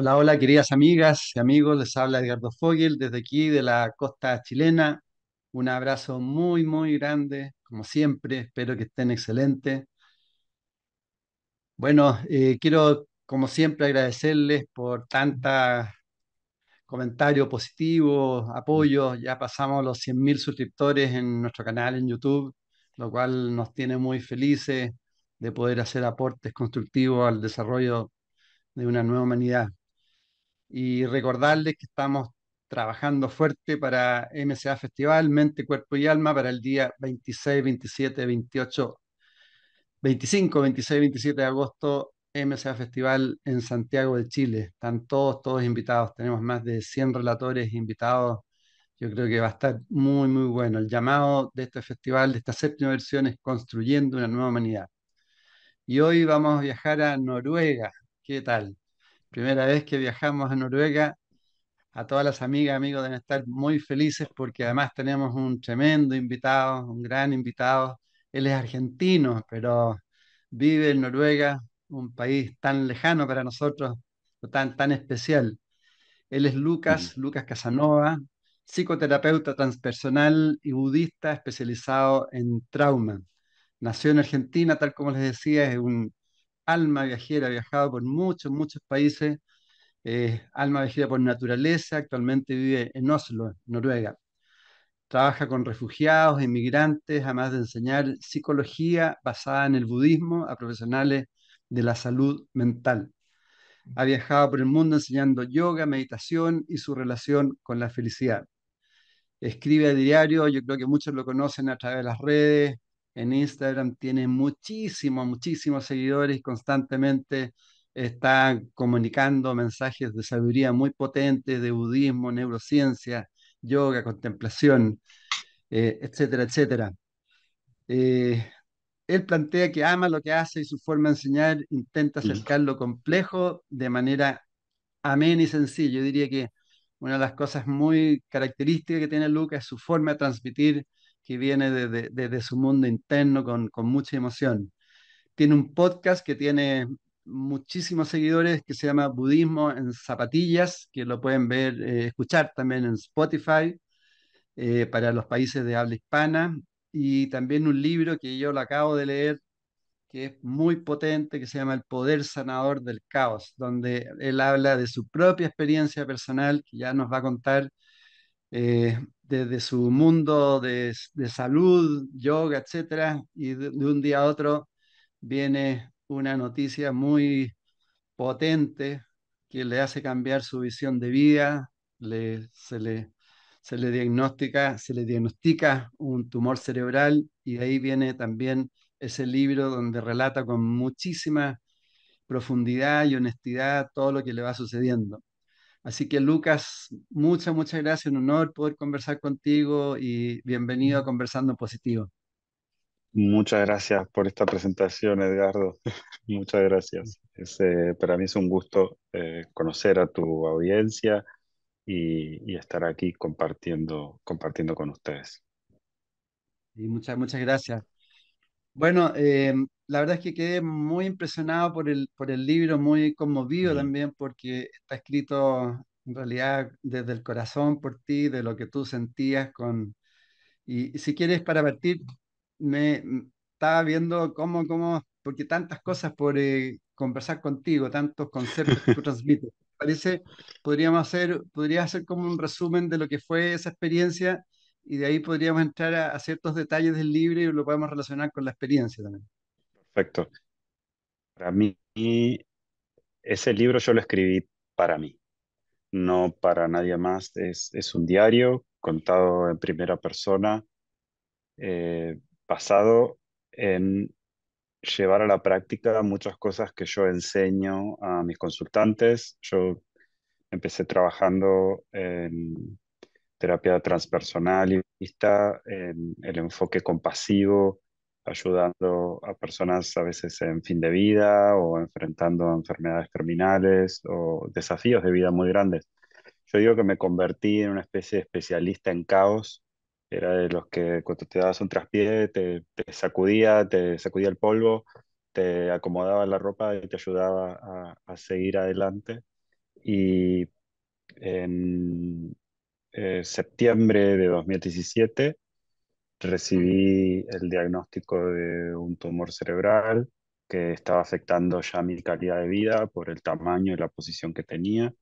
Hola, hola, queridas amigas y amigos. Les habla Edgardo Fogel desde aquí, de la costa chilena. Un abrazo muy, muy grande, como siempre. Espero que estén excelentes. Bueno, eh, quiero, como siempre, agradecerles por tantos comentario positivos, apoyo. Ya pasamos los 100.000 suscriptores en nuestro canal en YouTube, lo cual nos tiene muy felices de poder hacer aportes constructivos al desarrollo de una nueva humanidad y recordarles que estamos trabajando fuerte para MCA Festival, Mente, Cuerpo y Alma, para el día 26, 27, 28, 25, 26, 27 de agosto, MCA Festival en Santiago de Chile. Están todos, todos invitados. Tenemos más de 100 relatores invitados. Yo creo que va a estar muy, muy bueno. El llamado de este festival, de esta séptima versión, es Construyendo una nueva humanidad. Y hoy vamos a viajar a Noruega. ¿Qué tal? Primera vez que viajamos a Noruega, a todas las amigas, amigos deben estar muy felices porque además tenemos un tremendo invitado, un gran invitado. Él es argentino, pero vive en Noruega, un país tan lejano para nosotros, tan, tan especial. Él es Lucas, Lucas Casanova, psicoterapeuta transpersonal y budista especializado en trauma. Nació en Argentina, tal como les decía, es un alma viajera, ha viajado por muchos, muchos países, eh, alma viajera por naturaleza, actualmente vive en Oslo, Noruega. Trabaja con refugiados, inmigrantes, además de enseñar psicología basada en el budismo a profesionales de la salud mental. Ha viajado por el mundo enseñando yoga, meditación y su relación con la felicidad. Escribe a diario, yo creo que muchos lo conocen a través de las redes, en Instagram, tiene muchísimos, muchísimos seguidores, constantemente está comunicando mensajes de sabiduría muy potentes, de budismo, neurociencia, yoga, contemplación, eh, etcétera, etcétera. Eh, él plantea que ama lo que hace y su forma de enseñar intenta acercar lo complejo de manera amén y sencilla. Yo diría que una de las cosas muy características que tiene Luca es su forma de transmitir que viene desde su mundo interno con, mucha emoción. Tiene un podcast que tiene muchísimos seguidores que se llama Budismo en Zapatillas, que lo pueden ver, eh, escuchar también en Spotify eh, para los países de habla hispana. Y también un libro que yo lo acabo de leer, que es muy potente, que se llama El Poder Sanador del Caos, donde él habla de su propia experiencia personal, que ya nos va a contar eh, desde su mundo de, salud, yoga, etcétera, y de, un día a otro viene una noticia muy potente que le hace cambiar su visión de vida, se, le, se le diagnostica, se le diagnostica un tumor cerebral y de ahí viene también ese libro donde relata con muchísima profundidad y honestidad todo lo que le va sucediendo. Así que Lucas, muchas, muchas gracias, un honor poder conversar contigo y bienvenido a Conversando Positivo. Muchas gracias por esta presentación, Edgardo. muchas gracias. Eh, para mí es un gusto eh, conocer a tu audiencia y, estar aquí compartiendo, compartiendo con ustedes. Y muchas, muchas gracias. Bueno, em, la verdad es que quedé muy impresionado por el, por el libro, muy conmovido también porque está escrito en realidad desde el corazón por ti, de lo que tú sentías con... Y, si quieres, para partir, me mm, estaba viendo cómo, cómo, porque tantas cosas por eh, conversar contigo, tantos conceptos que tú transmites. Parece, podríamos hacer, podría hacer como un resumen de lo que fue esa experiencia y de ahí podríamos entrar a ciertos detalles del libro y lo podemos relacionar con la experiencia también. Perfecto. Para mí, ese libro yo lo escribí para mí, no para nadie más. Es, un diario contado en primera persona, eh, basado en llevar a la práctica muchas cosas que yo enseño a mis consultantes. Yo empecé trabajando en terapia transpersonal transpersonalista, en el enfoque compasivo, ayudando a personas a veces en fin de vida o enfrentando enfermedades terminales o desafíos de vida muy grandes. Yo digo que me convertí en una especie de especialista en caos. Era de los que cuando te dabas un traspié, te, sacudía, te sacudía el polvo, te acomodaba la ropa y te ayudaba a, seguir adelante. Y en eh, septiembre de 2017 recibí el diagnóstico de un tumor cerebral que estaba afectando ya mi calidad de vida por el tamaño y la posición que tenía.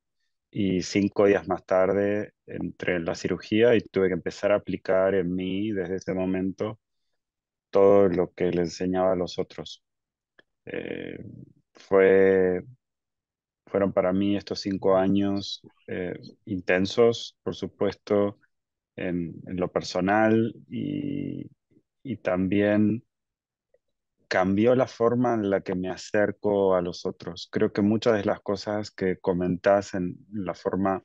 Y cinco días más tarde entré en la cirugía y tuve que empezar a aplicar en mí desde ese momento todo lo que le enseñaba a los otros. Eh, fueron para mí estos cinco años eh, intensos, por supuesto, en, lo personal y, y también cambió la forma en la que me acerco a los otros. Creo que muchas de las cosas que comentás en la forma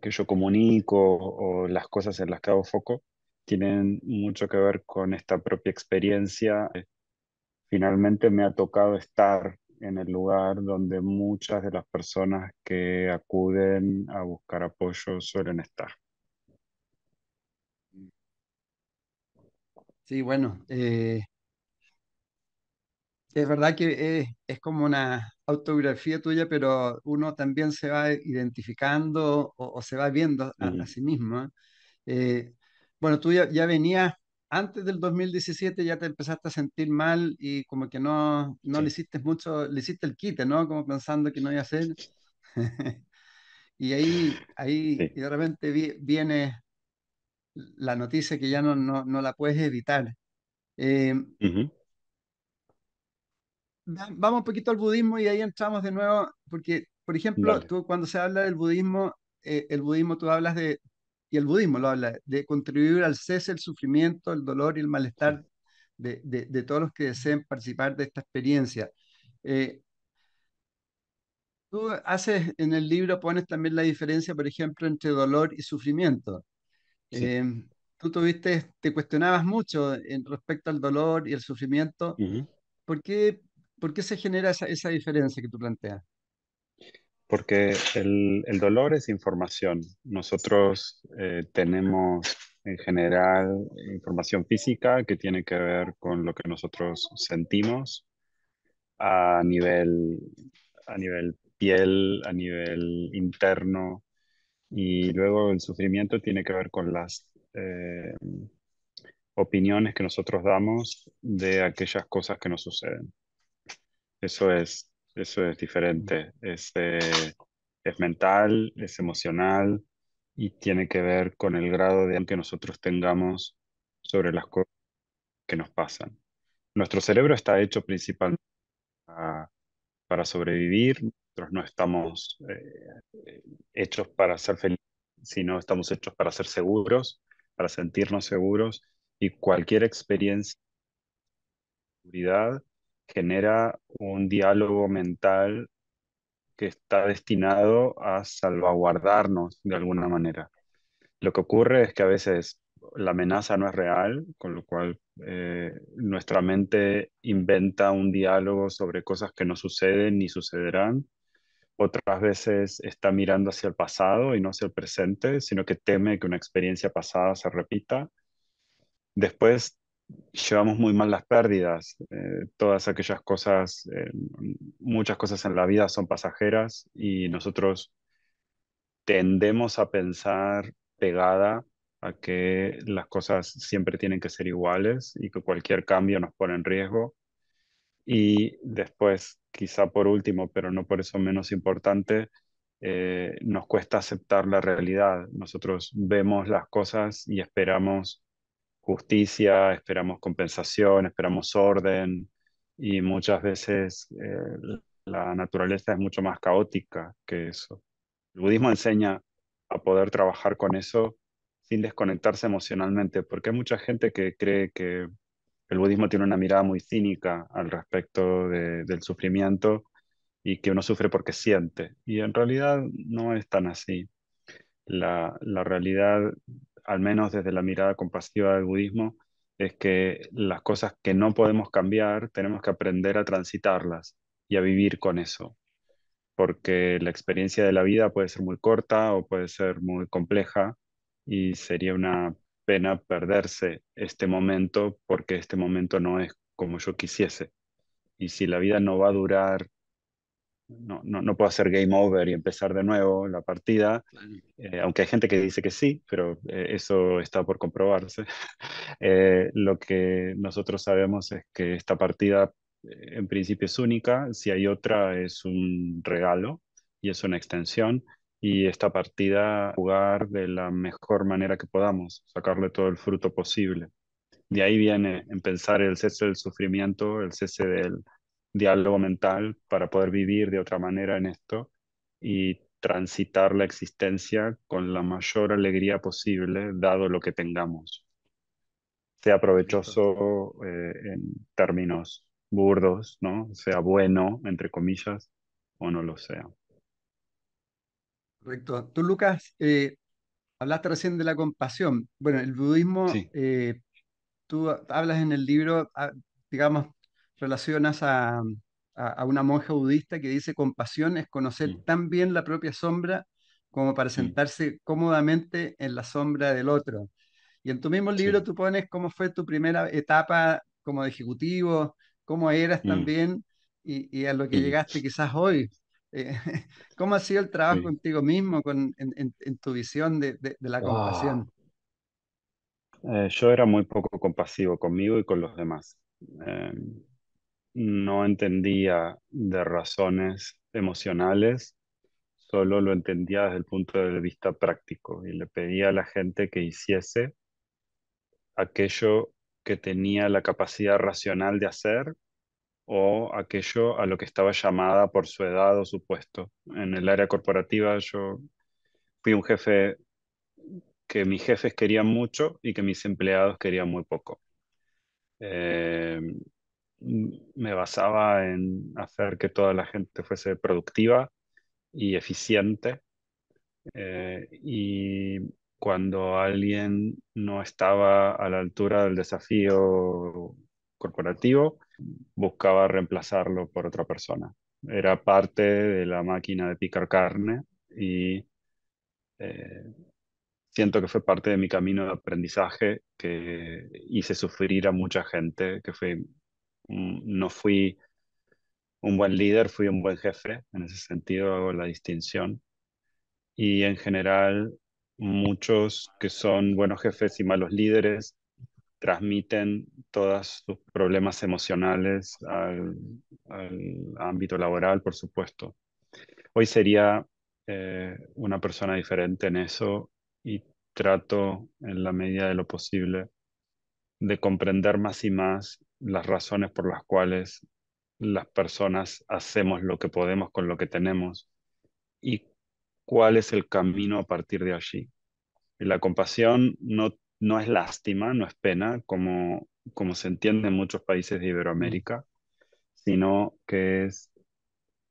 que yo comunico o las cosas en las que hago foco tienen mucho que ver con esta propia experiencia. Finalmente me ha tocado estar en el lugar donde muchas de las personas que acuden a buscar apoyo suelen estar. Sí, bueno, eh, es verdad que eh, es, como una autobiografía tuya, pero uno también se va identificando o, se va viendo a, sí mismo. ¿eh? bueno, tú ya, ya, venías, antes del 2017 ya te empezaste a sentir mal y como que no, no le hiciste mucho, le hiciste el quite, ¿no? Como pensando que no iba a ser. y ahí, ahí de repente viene la noticia que ya no, no, la puedes evitar. Eh, vamos un poquito al budismo y ahí entramos de nuevo, porque, por ejemplo, tú cuando se habla del budismo, eh, el budismo tú hablas de, y el budismo lo habla, de contribuir al cese el sufrimiento, el dolor y el malestar de, todos los que deseen participar de esta experiencia. Eh, tú haces en el libro, pones también la diferencia, por ejemplo, entre dolor y sufrimiento. Eh, tú tuviste, te cuestionabas mucho en respecto al dolor y el sufrimiento. ¿Por, qué, ¿Por, qué, se genera esa, diferencia que tú planteas? Porque el, dolor es información. Nosotros eh, tenemos en general información física que tiene que ver con lo que nosotros sentimos a nivel, a nivel piel, a nivel interno, y luego el sufrimiento tiene que ver con las eh, opiniones que nosotros damos de aquellas cosas que nos suceden. Eso es, eso es diferente, eh, es, mental, es emocional y tiene que ver con el grado de que nosotros tengamos sobre las cosas que nos pasan. Nuestro cerebro está hecho principalmente para sobrevivir, nosotros no estamos eh, hechos para ser felices, sino estamos hechos para ser seguros, para sentirnos seguros y cualquier experiencia de seguridad genera un diálogo mental que está destinado a salvaguardarnos de alguna manera. Lo que ocurre es que a veces la amenaza no es real, con lo cual eh, nuestra mente inventa un diálogo sobre cosas que no suceden ni sucederán, otras veces está mirando hacia el pasado y no hacia el presente, sino que teme que una experiencia pasada se repita. Después llevamos muy mal las pérdidas, eh, todas aquellas cosas, eh, muchas cosas en la vida son pasajeras y nosotros tendemos a pensar pegada a que las cosas siempre tienen que ser iguales y que cualquier cambio nos pone en riesgo y después, quizá por último, pero no por eso menos importante, eh, nos cuesta aceptar la realidad. Nosotros vemos las cosas y esperamos justicia, esperamos compensación, esperamos orden y muchas veces eh, la naturaleza es mucho más caótica que eso. El budismo enseña a poder trabajar con eso sin desconectarse emocionalmente, porque hay mucha gente que cree que el budismo tiene una mirada muy cínica al respecto del sufrimiento y que uno sufre porque siente. Y en realidad no es tan así. La, la realidad, al menos desde la mirada compasiva del budismo, es que las cosas que no podemos cambiar tenemos que aprender a transitarlas y a vivir con eso. Porque la experiencia de la vida puede ser muy corta o puede ser muy compleja y sería una pena perderse este momento porque este momento no es como yo quisiese. Y si la vida no va a durar, no, puedo hacer game over y empezar de nuevo la partida, eh, aunque hay gente que dice que sí, pero eh, eso está por comprobarse. Eh, lo que nosotros sabemos es que esta partida en principio es única, si hay otra es un regalo y es una extensión y esta partida jugar de la mejor manera que podamos, sacarle todo el fruto posible. De ahí viene en pensar el cese del sufrimiento, el cese del diálogo mental para poder vivir de otra manera en esto y transitar la existencia con la mayor alegría posible, dado lo que tengamos. Sea provechoso eh, en términos burdos, ¿no? Sea bueno, entre comillas, o no lo sea. Correcto. Tú, Lucas, eh, hablaste recién de la compasión. Bueno, el budismo, eh, tú hablas en el libro, ah, digamos, relacionas a, una monja budista que dice compasión es conocer tan bien la propia sombra como para sentarse cómodamente en la sombra del otro. Y en tu mismo libro tú pones cómo fue tu primera etapa como ejecutivo, cómo eras mm. también y a lo que llegaste quizás hoy ¿Cómo ha sido el trabajo contigo mismo con, en, tu visión de, la ah. compasión? Eh, yo era muy poco compasivo conmigo y con los demás. Em, no entendía de razones emocionales, solo lo entendía desde el punto de vista práctico y le pedía a la gente que hiciese aquello que tenía la capacidad racional de hacer o aquello a lo que estaba llamada por su edad o su puesto. En el área corporativa yo fui un jefe que mis jefes querían mucho y que mis empleados querían muy poco. Eh, me basaba en hacer que toda la gente fuese productiva y eficiente. Eh, y cuando alguien no estaba a la altura del desafío corporativo, buscaba reemplazarlo por otra persona. Era parte de la máquina de picar carne y eh, siento que fue parte de mi camino de aprendizaje que hice sufrir a mucha gente, que fue no fui un buen líder, fui un buen jefe, en ese sentido hago la distinción. Y en general, muchos que son buenos jefes y malos líderes transmiten todos sus problemas emocionales al, ámbito laboral, por supuesto. Hoy sería eh, una persona diferente en eso y trato en la medida de lo posible de comprender más y más las razones por las cuales las personas hacemos lo que podemos con lo que tenemos y cuál es el camino a partir de allí. La compasión no no es lástima, no es pena, como, como se entiende en muchos países de Iberoamérica, sino que es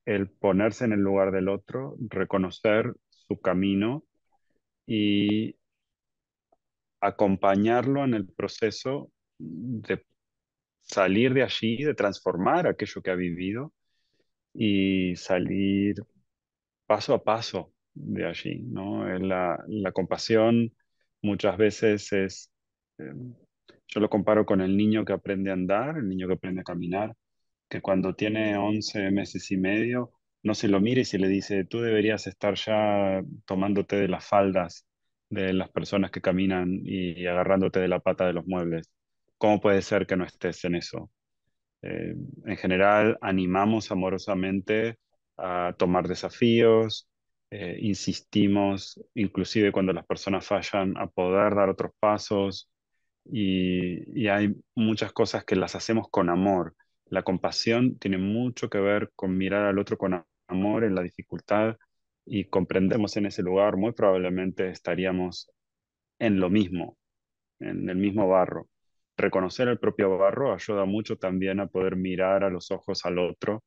el ponerse en el lugar del otro, reconocer su camino y acompañarlo en el proceso de salir de allí, de transformar aquello que ha vivido y salir paso a paso de allí, ¿no? la compasión muchas veces es, em, yo lo comparo con el niño que aprende a andar, el niño que aprende a caminar, que cuando tiene 11 meses y medio, no se lo mire y se le dice, tú deberías estar ya tomándote de las faldas de las personas que caminan y, agarrándote de la pata de los muebles. ¿Cómo puede ser que no estés en eso? Eh, en general, animamos amorosamente a tomar desafíos, eh, insistimos, inclusive cuando las personas fallan, a poder dar otros pasos. Y, y hay muchas cosas que las hacemos con amor. La compasión tiene mucho que ver con mirar al otro con amor en la dificultad y comprendemos en ese lugar, muy probablemente estaríamos en lo mismo, en el mismo barro. Reconocer el propio barro ayuda mucho también a poder mirar a los ojos al otro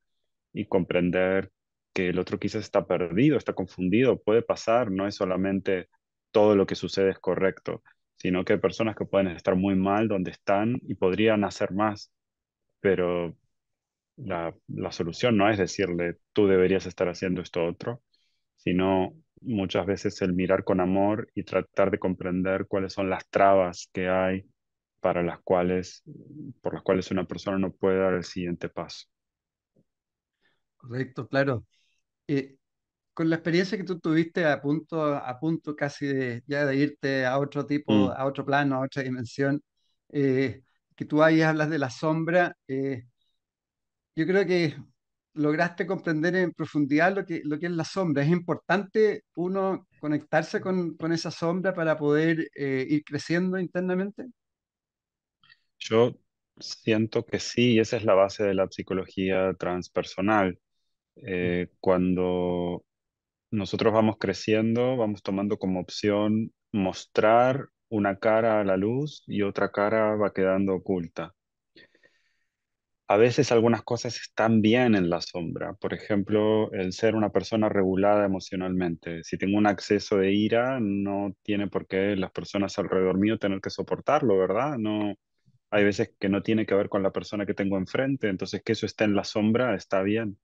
y comprender que el otro quizás está perdido, está confundido, puede pasar, no es solamente todo lo que sucede es correcto, sino que hay personas que pueden estar muy mal donde están y podrían hacer más, pero la, la solución no es decirle, tú deberías estar haciendo esto otro, sino muchas veces el mirar con amor y tratar de comprender cuáles son las trabas que hay para las cuales, por las cuales una persona no puede dar el siguiente paso. Correcto, claro. Eh, con la experiencia que tú tuviste a punto, a punto casi ya de irte a otro tipo, mm. a otro plano, a otra dimensión, eh, que tú ahí hablas de la sombra, eh, yo creo que lograste comprender en profundidad lo que, lo que es la sombra. Es importante uno conectarse con, con esa sombra para poder ir creciendo internamente. Yo siento que sí, y esa es la base de la psicología transpersonal. Eh, cuando nosotros vamos creciendo, vamos tomando como opción mostrar una cara a la luz y otra cara va quedando oculta. A veces algunas cosas están bien en la sombra, por ejemplo, el ser una persona regulada emocionalmente. Si tengo un acceso de ira, no tiene por qué las personas alrededor mío tener que soportarlo, ¿verdad? No, hay veces que no tiene que ver con la persona que tengo enfrente, entonces que eso esté en la sombra está bien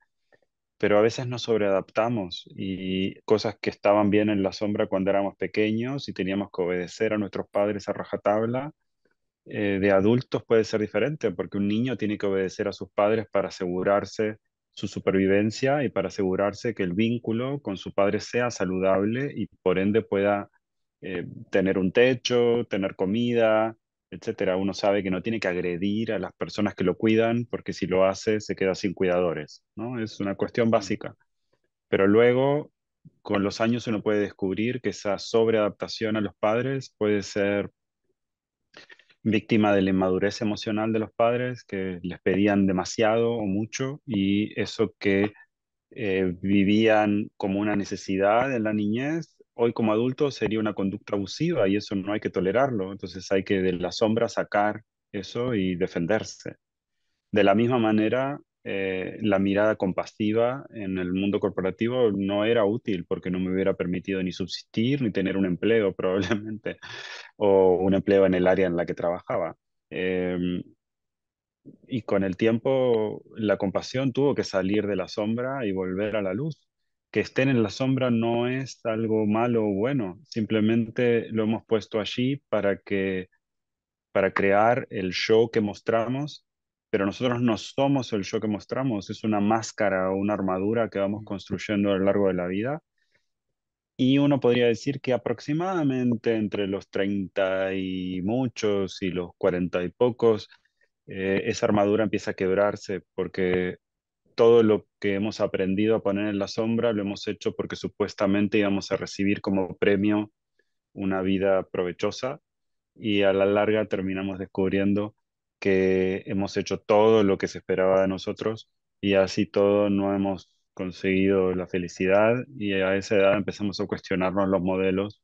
pero a veces nos sobreadaptamos y cosas que estaban bien en la sombra cuando éramos pequeños y teníamos que obedecer a nuestros padres a rajatabla, eh, de adultos puede ser diferente, porque un niño tiene que obedecer a sus padres para asegurarse su supervivencia y para asegurarse que el vínculo con su padre sea saludable y por ende pueda eh, tener un techo, tener comida, etcétera. Uno sabe que no tiene que agredir a las personas que lo cuidan, porque si lo hace se queda sin cuidadores, ¿no? Es una cuestión básica. Pero luego, con los años uno puede descubrir que esa sobreadaptación a los padres puede ser víctima de la inmadurez emocional de los padres, que les pedían demasiado o mucho, y eso que eh, vivían como una necesidad en la niñez, hoy como adulto sería una conducta abusiva y eso no hay que tolerarlo. Entonces hay que de la sombra sacar eso y defenderse. De la misma manera, eh, la mirada compasiva en el mundo corporativo no era útil porque no me hubiera permitido ni subsistir ni tener un empleo probablemente o un empleo en el área en la que trabajaba. Em, y con el tiempo la compasión tuvo que salir de la sombra y volver a la luz que estén en la sombra no es algo malo o bueno, simplemente lo hemos puesto allí para que para crear el show que mostramos, pero nosotros no somos el yo que mostramos, es una máscara o una armadura que vamos construyendo a lo largo de la vida. Y uno podría decir que aproximadamente entre los 30 y muchos y los cuarenta y pocos, eh, esa armadura empieza a quebrarse porque todo lo que hemos aprendido a poner en la sombra lo hemos hecho porque supuestamente íbamos a recibir como premio una vida provechosa y a la larga terminamos descubriendo que hemos hecho todo lo que se esperaba de nosotros y así todo no hemos conseguido la felicidad y a esa edad empezamos a cuestionarnos los modelos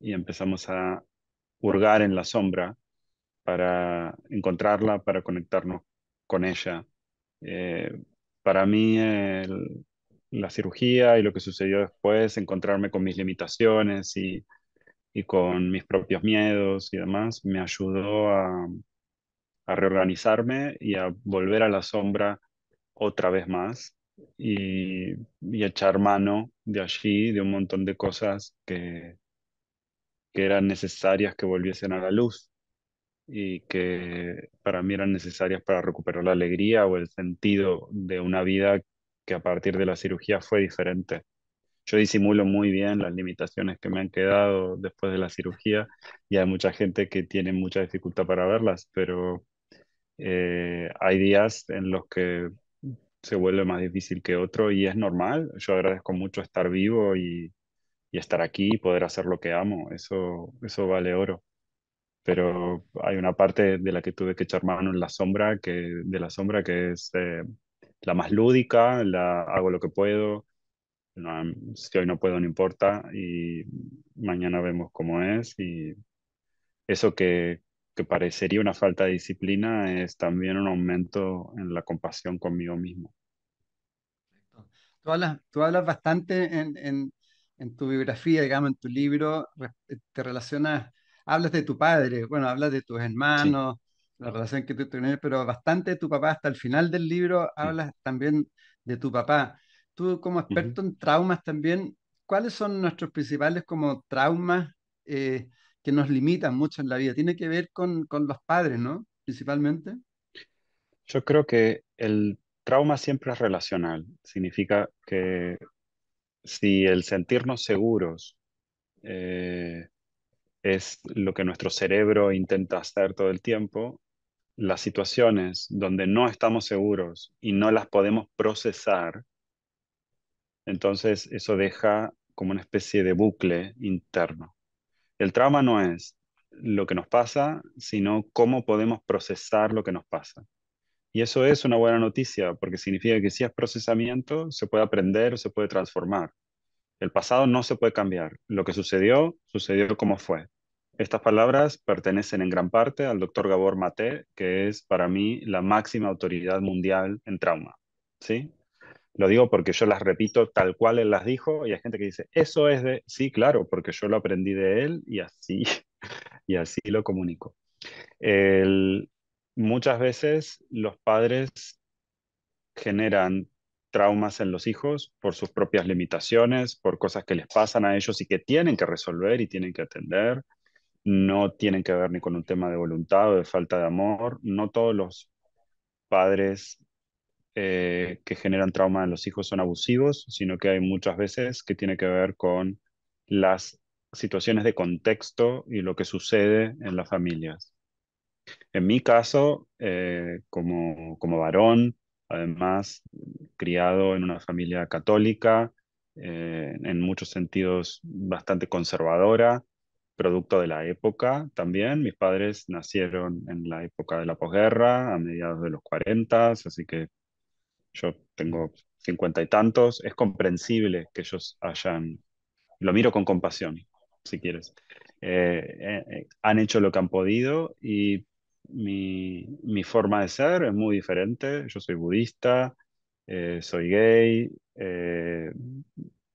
y empezamos a hurgar en la sombra para encontrarla, para conectarnos con ella. Eh, para mí la cirugía y lo que sucedió después, encontrarme con mis limitaciones y, con mis propios miedos y demás, me ayudó a, reorganizarme y a volver a la sombra otra vez más y, y echar mano de allí, de un montón de cosas que, que eran necesarias que volviesen a la luz y que para mí eran necesarias para recuperar la alegría o el sentido de una vida que a partir de la cirugía fue diferente. Yo disimulo muy bien las limitaciones que me han quedado después de la cirugía y hay mucha gente que tiene mucha dificultad para verlas, pero eh, hay días en los que se vuelve más difícil que otro y es normal. Yo agradezco mucho estar vivo y, y estar aquí y poder hacer lo que amo. Eso, eso vale oro pero hay una parte de la que tuve que echar mano en la sombra, que, de la sombra que es eh, la más lúdica, la hago lo que puedo, si hoy no puedo no importa y mañana vemos cómo es y eso que, que parecería una falta de disciplina es también un aumento en la compasión conmigo mismo. Tú hablas, tú hablas bastante en, en, en tu biografía, digamos, en tu libro, te relacionas hablas de tu padre, bueno, hablas de tus hermanos, la relación que tú tienes, pero bastante de tu papá, hasta el final del libro hablas también de tu papá. Tú como experto en traumas también, ¿cuáles son nuestros principales como traumas eh, que nos limitan mucho en la vida? Tiene que ver con, con los padres, ¿no? Principalmente. Yo creo que el trauma siempre es relacional. Significa que si el sentirnos seguros eh, es lo que nuestro cerebro intenta hacer todo el tiempo. Las situaciones donde no estamos seguros y no las podemos procesar, entonces eso deja como una especie de bucle interno. El trauma no es lo que nos pasa, sino cómo podemos procesar lo que nos pasa. Y eso es una buena noticia, porque significa que si es procesamiento, se puede aprender, o se puede transformar. El pasado no se puede cambiar. Lo que sucedió, sucedió como fue. Estas palabras pertenecen en gran parte al doctor Gabor Maté, que es para mí la máxima autoridad mundial en trauma. ¿Sí? Lo digo porque yo las repito tal cual él las dijo y hay gente que dice, eso es de, sí, claro, porque yo lo aprendí de él y así, y así lo comunico. muchas veces los padres generan traumas en los hijos, por sus propias limitaciones, por cosas que les pasan a ellos y que tienen que resolver y tienen que atender. No tienen que ver ni con un tema de voluntad o de falta de amor. No todos los padres eh, que generan trauma en los hijos son abusivos, sino que hay muchas veces que tiene que ver con las situaciones de contexto y lo que sucede en las familias. En mi caso, eh, como, como varón, además criado en una familia católica, eh, en muchos sentidos bastante conservadora, producto de la época también. Mis padres nacieron en la época de la posguerra, a mediados de los 40, así que yo tengo cincuenta y tantos. Es comprensible que ellos hayan, lo miro con compasión, si quieres. Eh, eh, han hecho lo que han podido y mi, forma de ser es muy diferente. Yo soy budista, eh, soy gay, eh,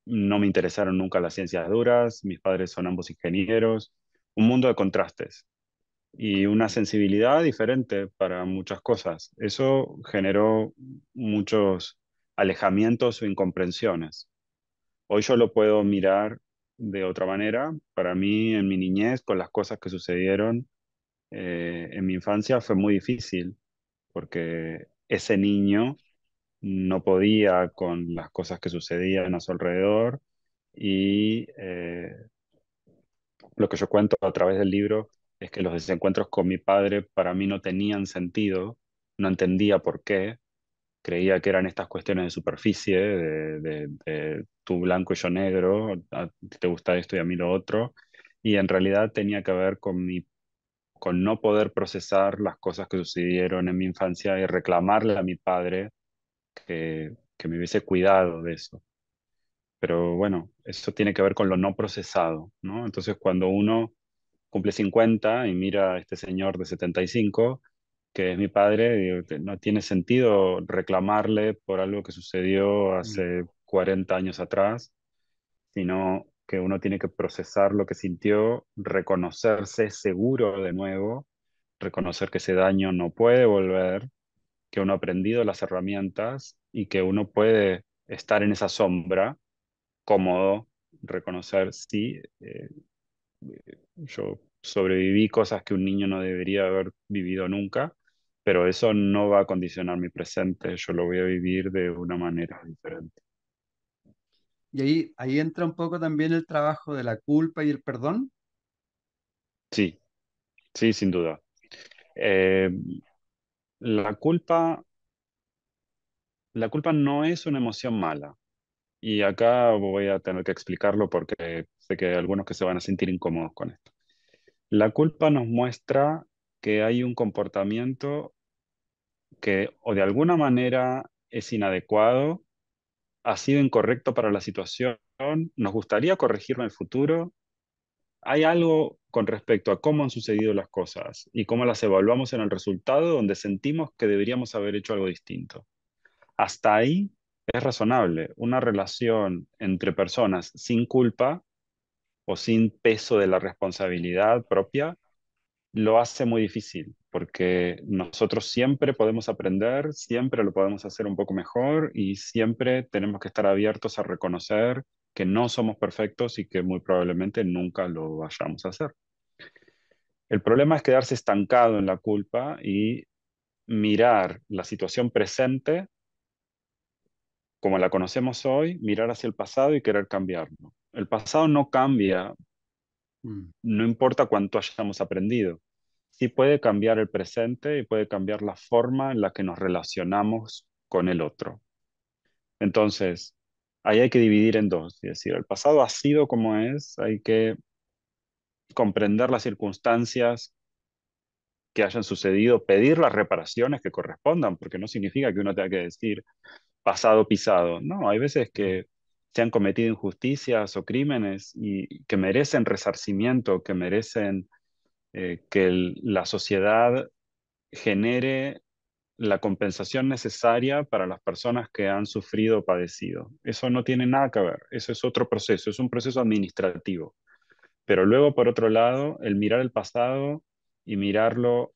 no me interesaron nunca las ciencias duras, mis padres son ambos ingenieros, un mundo de contrastes y una sensibilidad diferente para muchas cosas. Eso generó muchos alejamientos o incomprensiones. Hoy yo lo puedo mirar de otra manera. Para mí, en mi niñez, con las cosas que sucedieron, eh, en mi infancia fue muy difícil porque ese niño no podía con las cosas que sucedían a su alrededor y eh, lo que yo cuento a través del libro es que los desencuentros con mi padre para mí no tenían sentido, no entendía por qué, creía que eran estas cuestiones de superficie, de, de, tú blanco y yo negro, te gusta esto y a mí lo otro, y en realidad tenía que ver con mi con no poder procesar las cosas que sucedieron en mi infancia y reclamarle a mi padre que, me hubiese cuidado de eso. Pero bueno, eso tiene que ver con lo no procesado, ¿no? Entonces cuando uno cumple 50 y mira a este señor de 75, que es mi padre, no tiene sentido reclamarle por algo que sucedió mm. hace 40 años atrás, sino que uno tiene que procesar lo que sintió, reconocerse seguro de nuevo, reconocer que ese daño no puede volver, que uno ha aprendido las herramientas y que uno puede estar en esa sombra cómodo, reconocer si sí, eh, yo sobreviví cosas que un niño no debería haber vivido nunca, pero eso no va a condicionar mi presente, yo lo voy a vivir de una manera diferente. Y ahí, ahí entra un poco también el trabajo de la culpa y el perdón. Sí, sí, sin duda. Eh, la culpa, la culpa no es una emoción mala. Y acá voy a tener que explicarlo porque sé que hay algunos que se van a sentir incómodos con esto. La culpa nos muestra que hay un comportamiento que o de alguna manera es inadecuado ha sido incorrecto para la situación, nos gustaría corregirlo en el futuro. Hay algo con respecto a cómo han sucedido las cosas y cómo las evaluamos en el resultado donde sentimos que deberíamos haber hecho algo distinto. Hasta ahí es razonable. Una relación entre personas sin culpa o sin peso de la responsabilidad propia lo hace muy difícil porque nosotros siempre podemos aprender, siempre lo podemos hacer un poco mejor y siempre tenemos que estar abiertos a reconocer que no somos perfectos y que muy probablemente nunca lo vayamos a hacer. El problema es quedarse estancado en la culpa y mirar la situación presente como la conocemos hoy, mirar hacia el pasado y querer cambiarlo. El pasado no cambia, mm. no importa cuánto hayamos aprendido sí puede cambiar el presente y puede cambiar la forma en la que nos relacionamos con el otro. Entonces, ahí hay que dividir en dos, es decir, el pasado ha sido como es, hay que comprender las circunstancias que hayan sucedido, pedir las reparaciones que correspondan, porque no significa que uno tenga que decir pasado pisado, no, hay veces que se han cometido injusticias o crímenes y que merecen resarcimiento, que merecen eh, que la sociedad genere la compensación necesaria para las personas que han sufrido o padecido. Eso no tiene nada que ver, eso es otro proceso, es un proceso administrativo. Pero luego, por otro lado, el mirar el pasado y mirarlo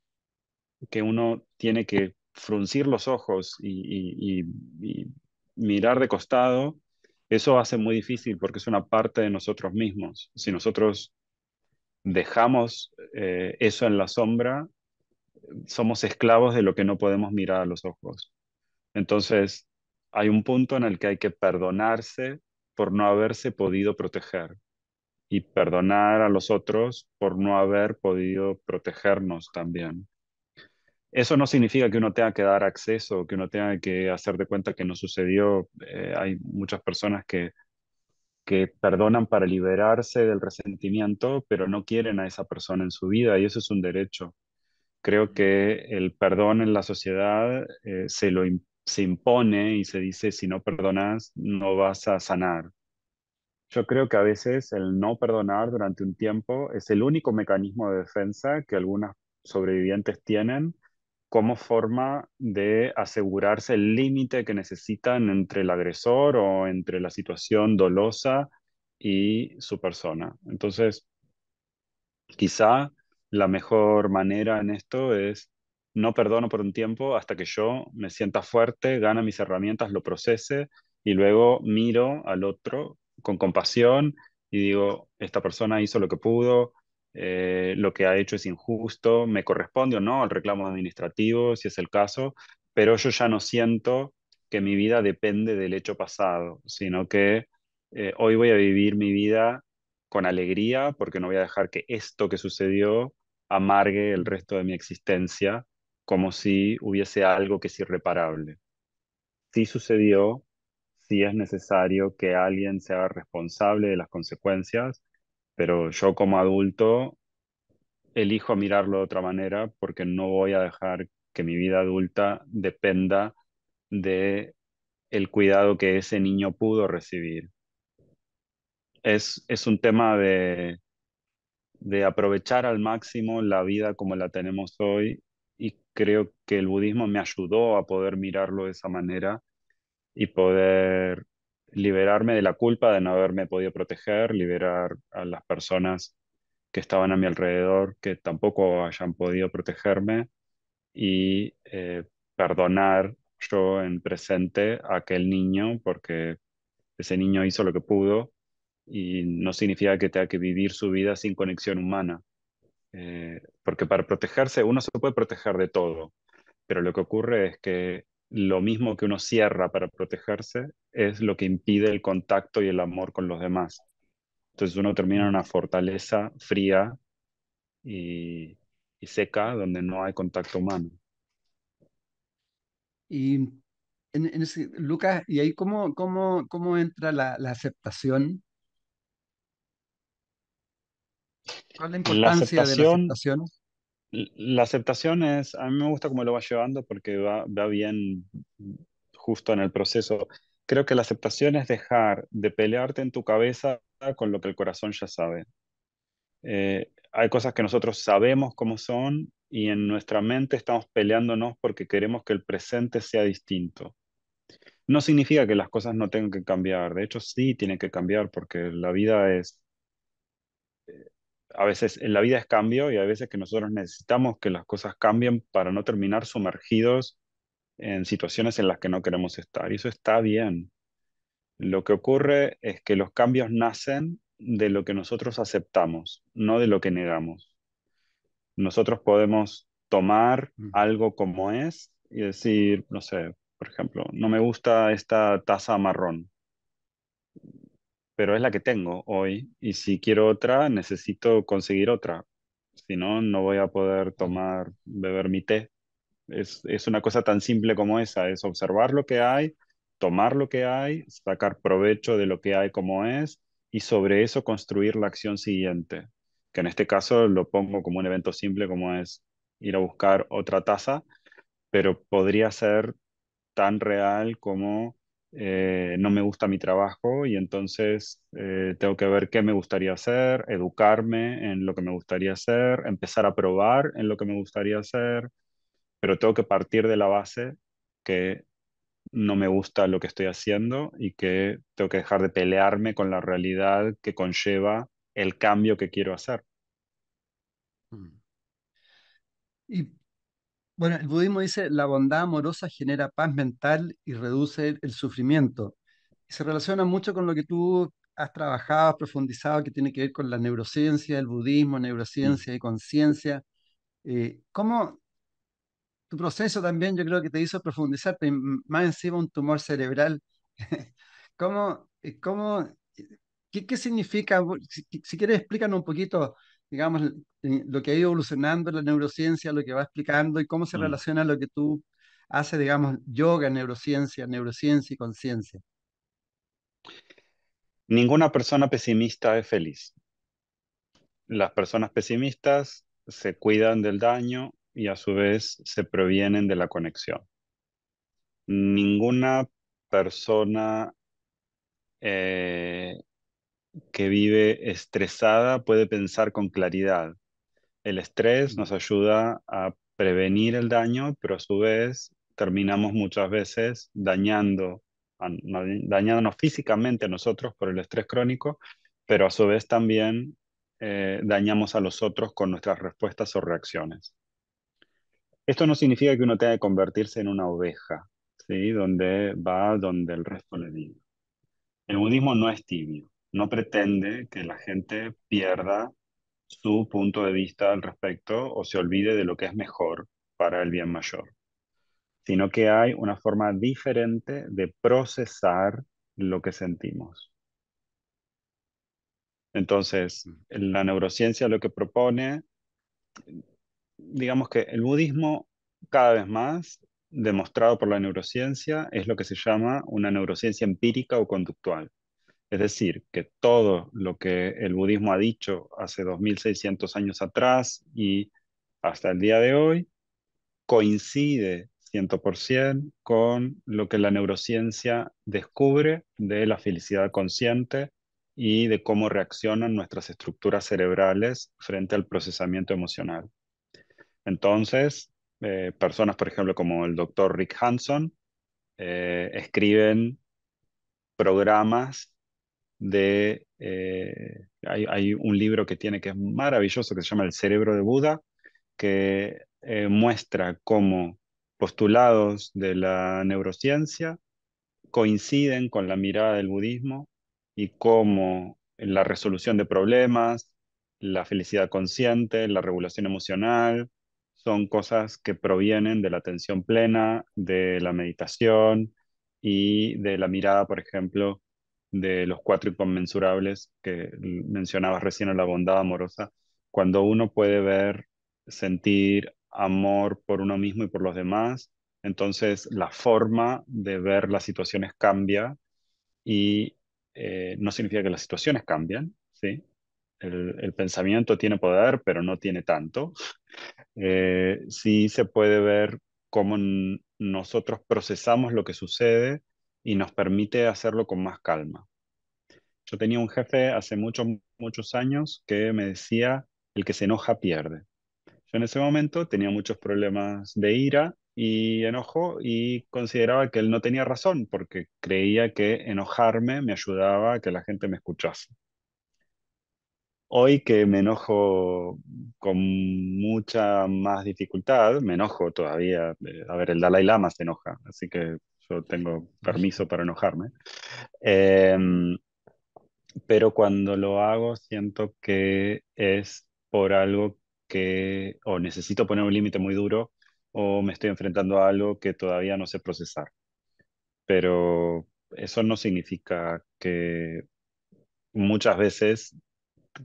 que uno tiene que fruncir los ojos y, y mirar de costado, eso hace muy difícil porque es una parte de nosotros mismos. Si nosotros dejamos eh, eso en la sombra, somos esclavos de lo que no podemos mirar a los ojos. Entonces, hay un punto en el que hay que perdonarse por no haberse podido proteger y perdonar a los otros por no haber podido protegernos también. Eso no significa que uno tenga que dar acceso, que uno tenga que hacer de cuenta que no sucedió. Eh, hay muchas personas que que perdonan para liberarse del resentimiento, pero no quieren a esa persona en su vida y eso es un derecho. Creo que el perdón en la sociedad eh, se lo se impone y se dice si no perdonas no vas a sanar. Yo creo que a veces el no perdonar durante un tiempo es el único mecanismo de defensa que algunas sobrevivientes tienen como forma de asegurarse el límite que necesitan entre el agresor o entre la situación dolosa y su persona. Entonces, quizá la mejor manera en esto es no perdono por un tiempo hasta que yo me sienta fuerte, gana mis herramientas, lo procese y luego miro al otro con compasión y digo, esta persona hizo lo que pudo, eh, lo que ha hecho es injusto, me corresponde o no al reclamo administrativo, si es el caso, pero yo ya no siento que mi vida depende del hecho pasado, sino que eh, hoy voy a vivir mi vida con alegría porque no voy a dejar que esto que sucedió amargue el resto de mi existencia como si hubiese algo que es irreparable. Si sucedió, si es necesario que alguien sea responsable de las consecuencias, pero yo como adulto elijo mirarlo de otra manera porque no voy a dejar que mi vida adulta dependa de el cuidado que ese niño pudo recibir. Es, es un tema de, de aprovechar al máximo la vida como la tenemos hoy y creo que el budismo me ayudó a poder mirarlo de esa manera y poder liberarme de la culpa de no haberme podido proteger, liberar a las personas que estaban a mi alrededor que tampoco hayan podido protegerme y eh, perdonar yo en presente a aquel niño porque ese niño hizo lo que pudo y no significa que tenga que vivir su vida sin conexión humana. Eh, porque para protegerse, uno se puede proteger de todo, pero lo que ocurre es que lo mismo que uno cierra para protegerse es lo que impide el contacto y el amor con los demás. Entonces uno termina en mm. una fortaleza fría y, y seca donde no hay contacto humano. Y Lucas, ¿y ahí cómo, cómo, cómo entra la, aceptación? ¿Cuál es la importancia de la aceptación? la aceptación es, a mí me gusta cómo lo va llevando porque va, bien justo en el proceso. Creo que la aceptación es dejar de pelearte en tu cabeza con lo que el corazón ya sabe. Eh, hay cosas que nosotros sabemos cómo son y en nuestra mente estamos peleándonos porque queremos que el presente sea distinto. No significa que las cosas no tengan que cambiar, de hecho sí tienen que cambiar porque la vida es a veces en la vida es cambio y a veces que nosotros necesitamos que las cosas cambien para no terminar sumergidos en situaciones en las que no queremos estar. Y eso está bien. Lo que ocurre es que los cambios nacen de lo que nosotros aceptamos, no de lo que negamos. Nosotros podemos tomar mm. algo como es y decir, no sé, por ejemplo, no me gusta esta taza marrón pero es la que tengo hoy y si quiero otra, necesito conseguir otra. Si no, no voy a poder tomar, beber mi té. Es, una cosa tan simple como esa, es observar lo que hay, tomar lo que hay, sacar provecho de lo que hay como es y sobre eso construir la acción siguiente, que en este caso lo pongo como un evento simple como es ir a buscar otra taza, pero podría ser tan real como eh, no me gusta mi trabajo y entonces eh, tengo que ver qué me gustaría hacer, educarme en lo que me gustaría hacer, empezar a probar en lo que me gustaría hacer, pero tengo que partir de la base que no me gusta lo que estoy haciendo y que tengo que dejar de pelearme con la realidad que conlleva el cambio que quiero hacer. Mm. Y bueno, el budismo dice la bondad amorosa genera paz mental y reduce el, sufrimiento. se relaciona mucho con lo que tú has trabajado, has profundizado, que tiene que ver con la neurociencia, el budismo, mm. neurociencia y conciencia. Eh, ¿Cómo tu proceso también yo creo que te hizo profundizarte, más encima un tumor cerebral? ¿Cómo, eh, cómo, eh, qué, qué significa? Si, si quieres explícanos un poquito digamos, eh, lo que ha ido evolucionando la neurociencia, lo que va explicando y cómo se mm. relaciona lo que tú haces, digamos, yoga, neurociencia, neurociencia y conciencia. Ninguna persona pesimista es feliz. Las personas pesimistas se cuidan del daño y a su vez se provienen de la conexión. Ninguna persona eh, que vive estresada puede pensar con claridad. El estrés nos ayuda a prevenir el daño, pero a su vez terminamos muchas veces dañando, dañándonos físicamente a nosotros por el estrés crónico, pero a su vez también eh, dañamos a los otros con nuestras respuestas o reacciones. Esto no significa que uno tenga que convertirse en una oveja, ¿sí? donde va donde el resto le diga. El budismo no es tibio no pretende que la gente pierda su punto de vista al respecto o se olvide de lo que es mejor para el bien mayor, sino que hay una forma diferente de procesar lo que sentimos. Entonces, mm. la neurociencia lo que propone, digamos que el budismo cada vez más, demostrado por la neurociencia, es lo que se llama una neurociencia empírica o conductual. Es decir, que todo lo que el budismo ha dicho hace 2600 años atrás y hasta el día de hoy coincide 100% con lo que la neurociencia descubre de la felicidad consciente y de cómo reaccionan nuestras estructuras cerebrales frente al procesamiento emocional. Entonces, eh, personas, por ejemplo, como el doctor Rick Hanson, eh, escriben programas de... Eh, hay, un libro que tiene que es maravilloso, que se llama El cerebro de Buda, que eh, muestra cómo postulados de la neurociencia coinciden con la mirada del budismo y cómo la resolución de problemas, la felicidad consciente, la regulación emocional, son cosas que provienen de la atención plena, de la meditación y de la mirada, por ejemplo, de los cuatro inconmensurables que mencionabas recién en la bondad amorosa, cuando uno puede ver, sentir amor por uno mismo y por los demás, entonces la forma de ver las situaciones cambia y eh, no significa que las situaciones cambian, ¿sí? El, pensamiento tiene poder, pero no tiene tanto. Eh, sí se puede ver cómo nosotros procesamos lo que sucede y nos permite hacerlo con más calma. Yo tenía un jefe hace muchos, muchos años que me decía, el que se enoja pierde. Yo en ese momento tenía muchos problemas de ira y enojo y consideraba que él no tenía razón porque creía que enojarme me ayudaba a que la gente me escuchase. Hoy que me enojo con mucha más dificultad, me enojo todavía, eh, a ver, el Dalai Lama se enoja, así que yo tengo permiso para enojarme. Em, pero cuando lo hago siento que es por algo que o necesito poner un límite muy duro o me estoy enfrentando a algo que todavía no sé procesar. Pero eso no significa que muchas veces,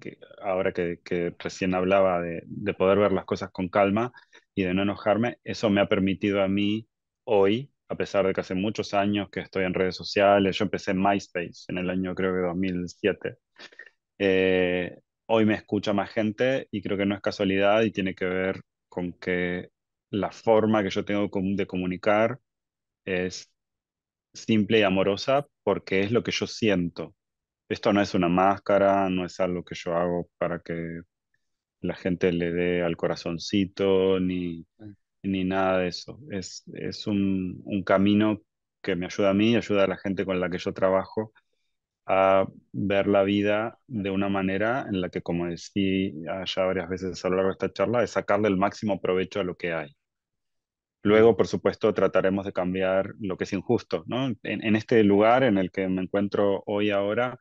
que ahora que, recién hablaba de, de poder ver las cosas con calma y de no enojarme, eso me ha permitido a mí hoy a pesar de que hace muchos años que estoy en redes sociales, yo empecé en MySpace en el año creo que 2007, eh, hoy me escucha más gente y creo que no es casualidad y tiene que ver con que la forma que yo tengo de comunicar es simple y amorosa porque es lo que yo siento. Esto no es una máscara, no es algo que yo hago para que la gente le dé al corazoncito, ni ni nada de eso. Es, un, camino que me ayuda a mí, ayuda a la gente con la que yo trabajo a ver la vida de una manera en la que, como decía ya varias veces a lo largo de esta charla, es sacarle el máximo provecho a lo que hay. Luego, por supuesto, trataremos de cambiar lo que es injusto. En, este lugar en el que me encuentro hoy ahora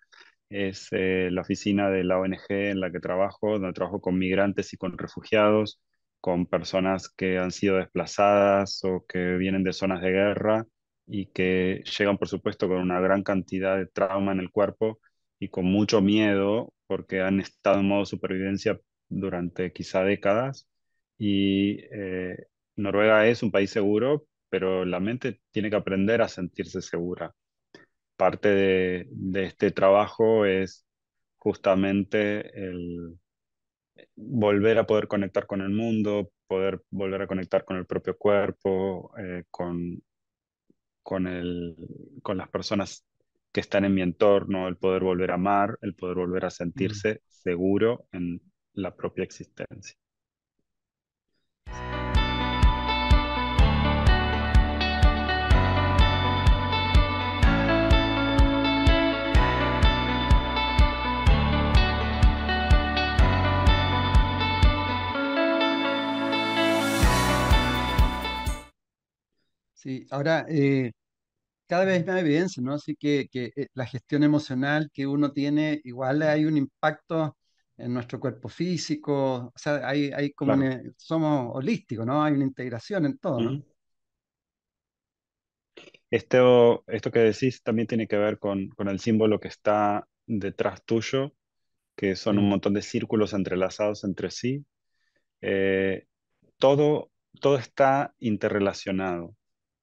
es eh, la oficina de la ONG en la que trabajo, donde trabajo con migrantes y con refugiados, con personas que han sido desplazadas o que vienen de zonas de guerra y que llegan, por supuesto, con una gran cantidad de trauma en el cuerpo y con mucho miedo porque han estado en modo supervivencia durante quizá décadas. Y eh, Noruega es un país seguro, pero la mente tiene que aprender a sentirse segura. Parte de este trabajo es justamente el, volver a poder conectar con el mundo, poder volver a conectar con el propio cuerpo, eh, con, con, el, con las personas que están en mi entorno, el poder volver a amar, el poder volver a mm. sentirse seguro en la propia existencia. Sí, ahora eh, cada vez más evidencia, ¿no? Así que, eh, la gestión emocional que uno tiene, igual hay un impacto en nuestro cuerpo físico, o sea, hay, como somos holísticos, ¿no? Hay una integración en todo, ¿no? Esto, que decís también tiene que ver con, el símbolo que está detrás tuyo, que son un montón de círculos entrelazados entre sí. Eh, todo, todo está interrelacionado.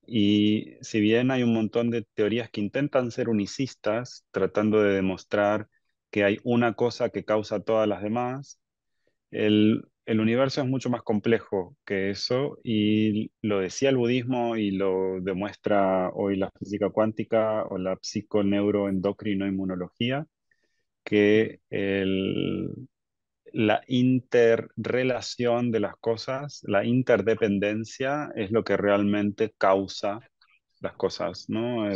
Y si bien hay un montón de teorías que intentan ser unicistas, tratando de demostrar que hay una cosa que causa todas las demás, el, universo es mucho más complejo que eso y lo decía el budismo y lo demuestra hoy la física cuántica o la psico-neuro-endocrino-inmunología, que el, la interrelación de las cosas, la interdependencia es lo que realmente causa las cosas, ¿no?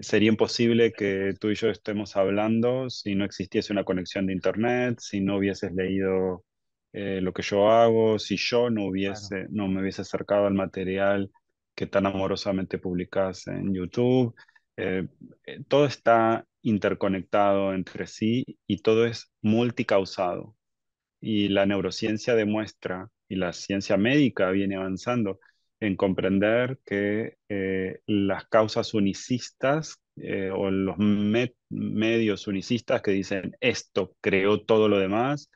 Sería imposible que tú y yo estemos hablando si no existiese una conexión de internet, si no hubieses leído eh, lo que yo hago, si yo no hubiese, no me hubiese acercado al material que tan amorosamente publicas en YouTube. Eh, eh, todo está interconectado entre sí y todo es multicausado. Y la neurociencia demuestra, y la ciencia médica viene avanzando en comprender que eh, las causas unicistas eh, o los medios unicistas que dicen esto creó todo lo demás,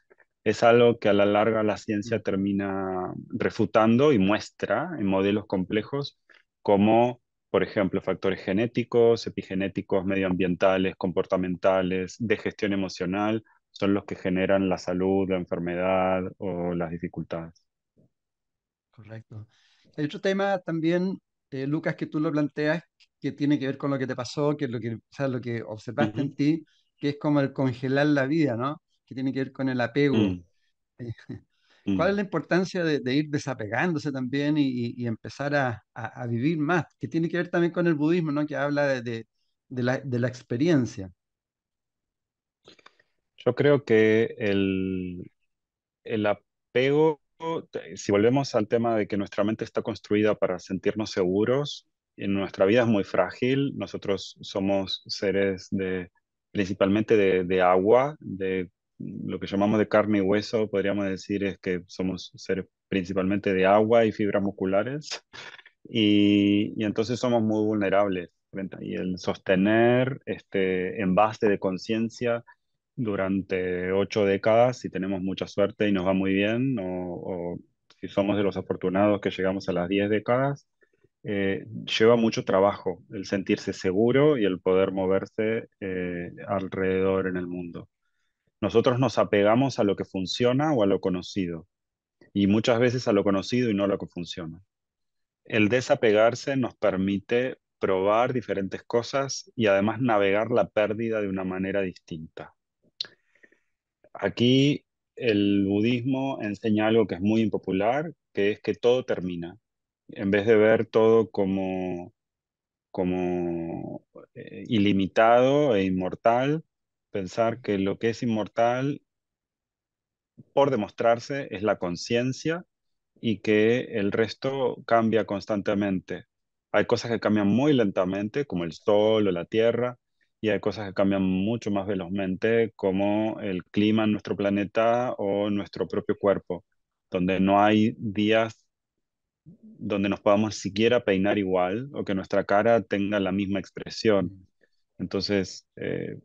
es algo que a la larga la ciencia termina refutando y muestra en modelos complejos cómo por ejemplo, factores genéticos, epigenéticos, medioambientales, comportamentales, de gestión emocional, son los que generan la salud, la enfermedad o las dificultades. Correcto. Hay otro tema también, eh, Lucas, que tú lo planteas, que tiene que ver con lo que te pasó, que es lo que, o lo que observaste en ti, que es como el congelar la vida, ¿no? Que tiene que ver con el apego. Mm. Eh, ¿Cuál es mm. la importancia de, ir desapegándose también y, empezar a, vivir más? Que tiene que ver también con el budismo, ¿no? Que habla de, la, experiencia. Yo creo que el, el apego, si volvemos al tema de que nuestra mente está construida para sentirnos seguros, en nuestra vida es muy frágil, nosotros somos seres de principalmente de, de agua, de lo que llamamos de carne y hueso, podríamos decir, es que somos seres principalmente de agua y fibras musculares, y, entonces somos muy vulnerables. Y el sostener este envase de conciencia durante ocho décadas, si tenemos mucha suerte y nos va muy bien, o, si somos de los afortunados que llegamos a las diez décadas, eh, lleva mucho trabajo el sentirse seguro y el poder moverse eh, alrededor en el mundo. Nosotros nos apegamos a lo que funciona o a lo conocido, y muchas veces a lo conocido y no a lo que funciona. El desapegarse nos permite probar diferentes cosas y además navegar la pérdida de una manera distinta. Aquí el budismo enseña algo que es muy impopular, que es que todo termina. En vez de ver todo como, como eh, ilimitado e inmortal, pensar que lo que es inmortal por demostrarse es la conciencia y que el resto cambia constantemente. Hay cosas que cambian muy lentamente, como el sol o la tierra, y hay cosas que cambian mucho más velozmente, como el clima en nuestro planeta o nuestro propio cuerpo, donde no hay días donde nos podamos siquiera peinar igual o que nuestra cara tenga la misma expresión. Entonces, eh,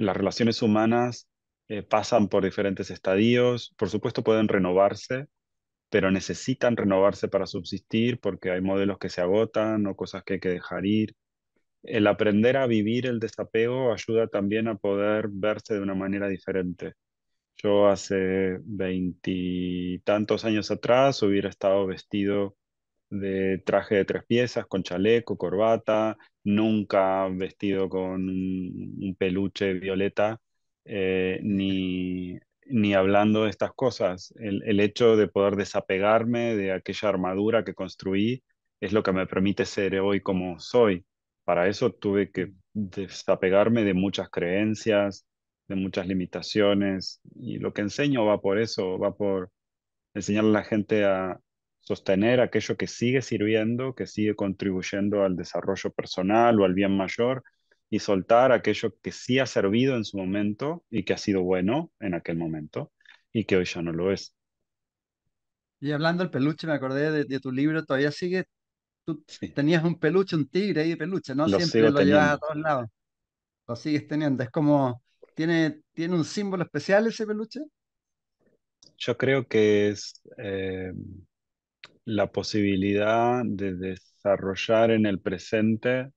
las relaciones humanas eh, pasan por diferentes estadios, por supuesto pueden renovarse, pero necesitan renovarse para subsistir porque hay modelos que se agotan o cosas que hay que dejar ir. El aprender a vivir el desapego ayuda también a poder verse de una manera diferente. Yo hace veintitantos años atrás hubiera estado vestido de traje de tres piezas, con chaleco, corbata, nunca vestido con un peluche violeta, eh, ni, ni, hablando de estas cosas. El, el, hecho de poder desapegarme de aquella armadura que construí es lo que me permite ser hoy como soy. Para eso tuve que desapegarme de muchas creencias, de muchas limitaciones, y lo que enseño va por eso, va por enseñar a la gente a, sostener aquello que sigue sirviendo, que sigue contribuyendo al desarrollo personal o al bien mayor, y soltar aquello que sí ha servido en su momento y que ha sido bueno en aquel momento y que hoy ya no lo es. Y hablando del peluche, me acordé de, tu libro, todavía sigue, tú tenías un peluche, un tigre y de peluche, ¿no? Siempre lo llevas a todos lados. Lo sigues teniendo, es como, ¿tiene, ¿tiene un símbolo especial ese peluche? Yo creo que es... Eh, la posibilidad de desarrollar en el presente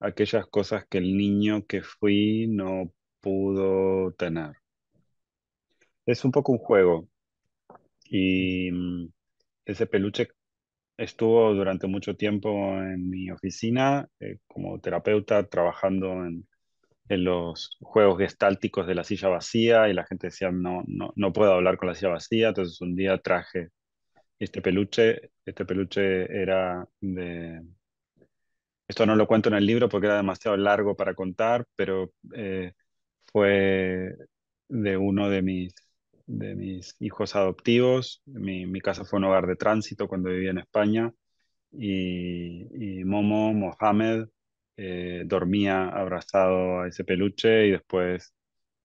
aquellas cosas que el niño que fui no pudo tener. Es un poco un juego y mm, ese peluche estuvo durante mucho tiempo en mi oficina eh, como terapeuta trabajando en, los juegos gestálticos de la silla vacía y la gente decía no, no, no puedo hablar con la silla vacía, entonces un día traje este peluche, este peluche era de... Esto no lo cuento en el libro porque era demasiado largo para contar, pero eh, fue de uno de mis, de mis hijos adoptivos. Mi, casa fue un hogar de tránsito cuando vivía en España y, Momo Mohamed eh, dormía abrazado a ese peluche y después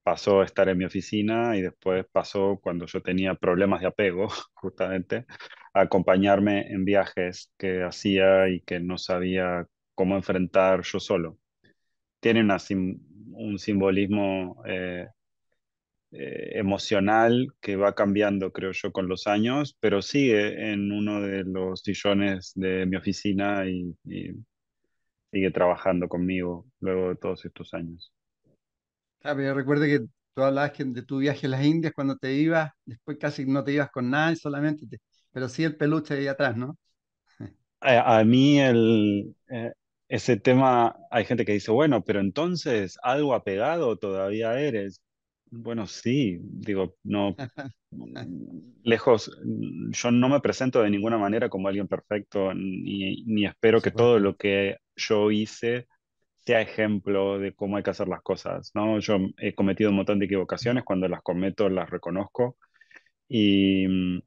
pasó a estar en mi oficina y después pasó cuando yo tenía problemas de apego, justamente, a acompañarme en viajes que hacía y que no sabía cómo enfrentar yo solo. Tiene un simbolismo eh, eh, emocional que va cambiando, creo yo, con los años, pero sigue en uno de los sillones de mi oficina y sigue trabajando conmigo luego de todos estos años. Claro, pero yo que tú hablabas gente de tu viaje a las Indias cuando te ibas, después casi no te ibas con nada, solamente, pero sí el peluche ahí atrás, ¿no? A, mí el, eh, ese tema, hay gente que dice, bueno, pero entonces algo apegado todavía eres. Bueno, sí, digo, no, lejos, yo no me presento de ninguna manera como alguien perfecto, ni, ni espero que todo lo que yo hice sea este ejemplo de cómo hay que hacer las cosas, ¿no? Yo he cometido un montón de equivocaciones, cuando las cometo las reconozco y mm,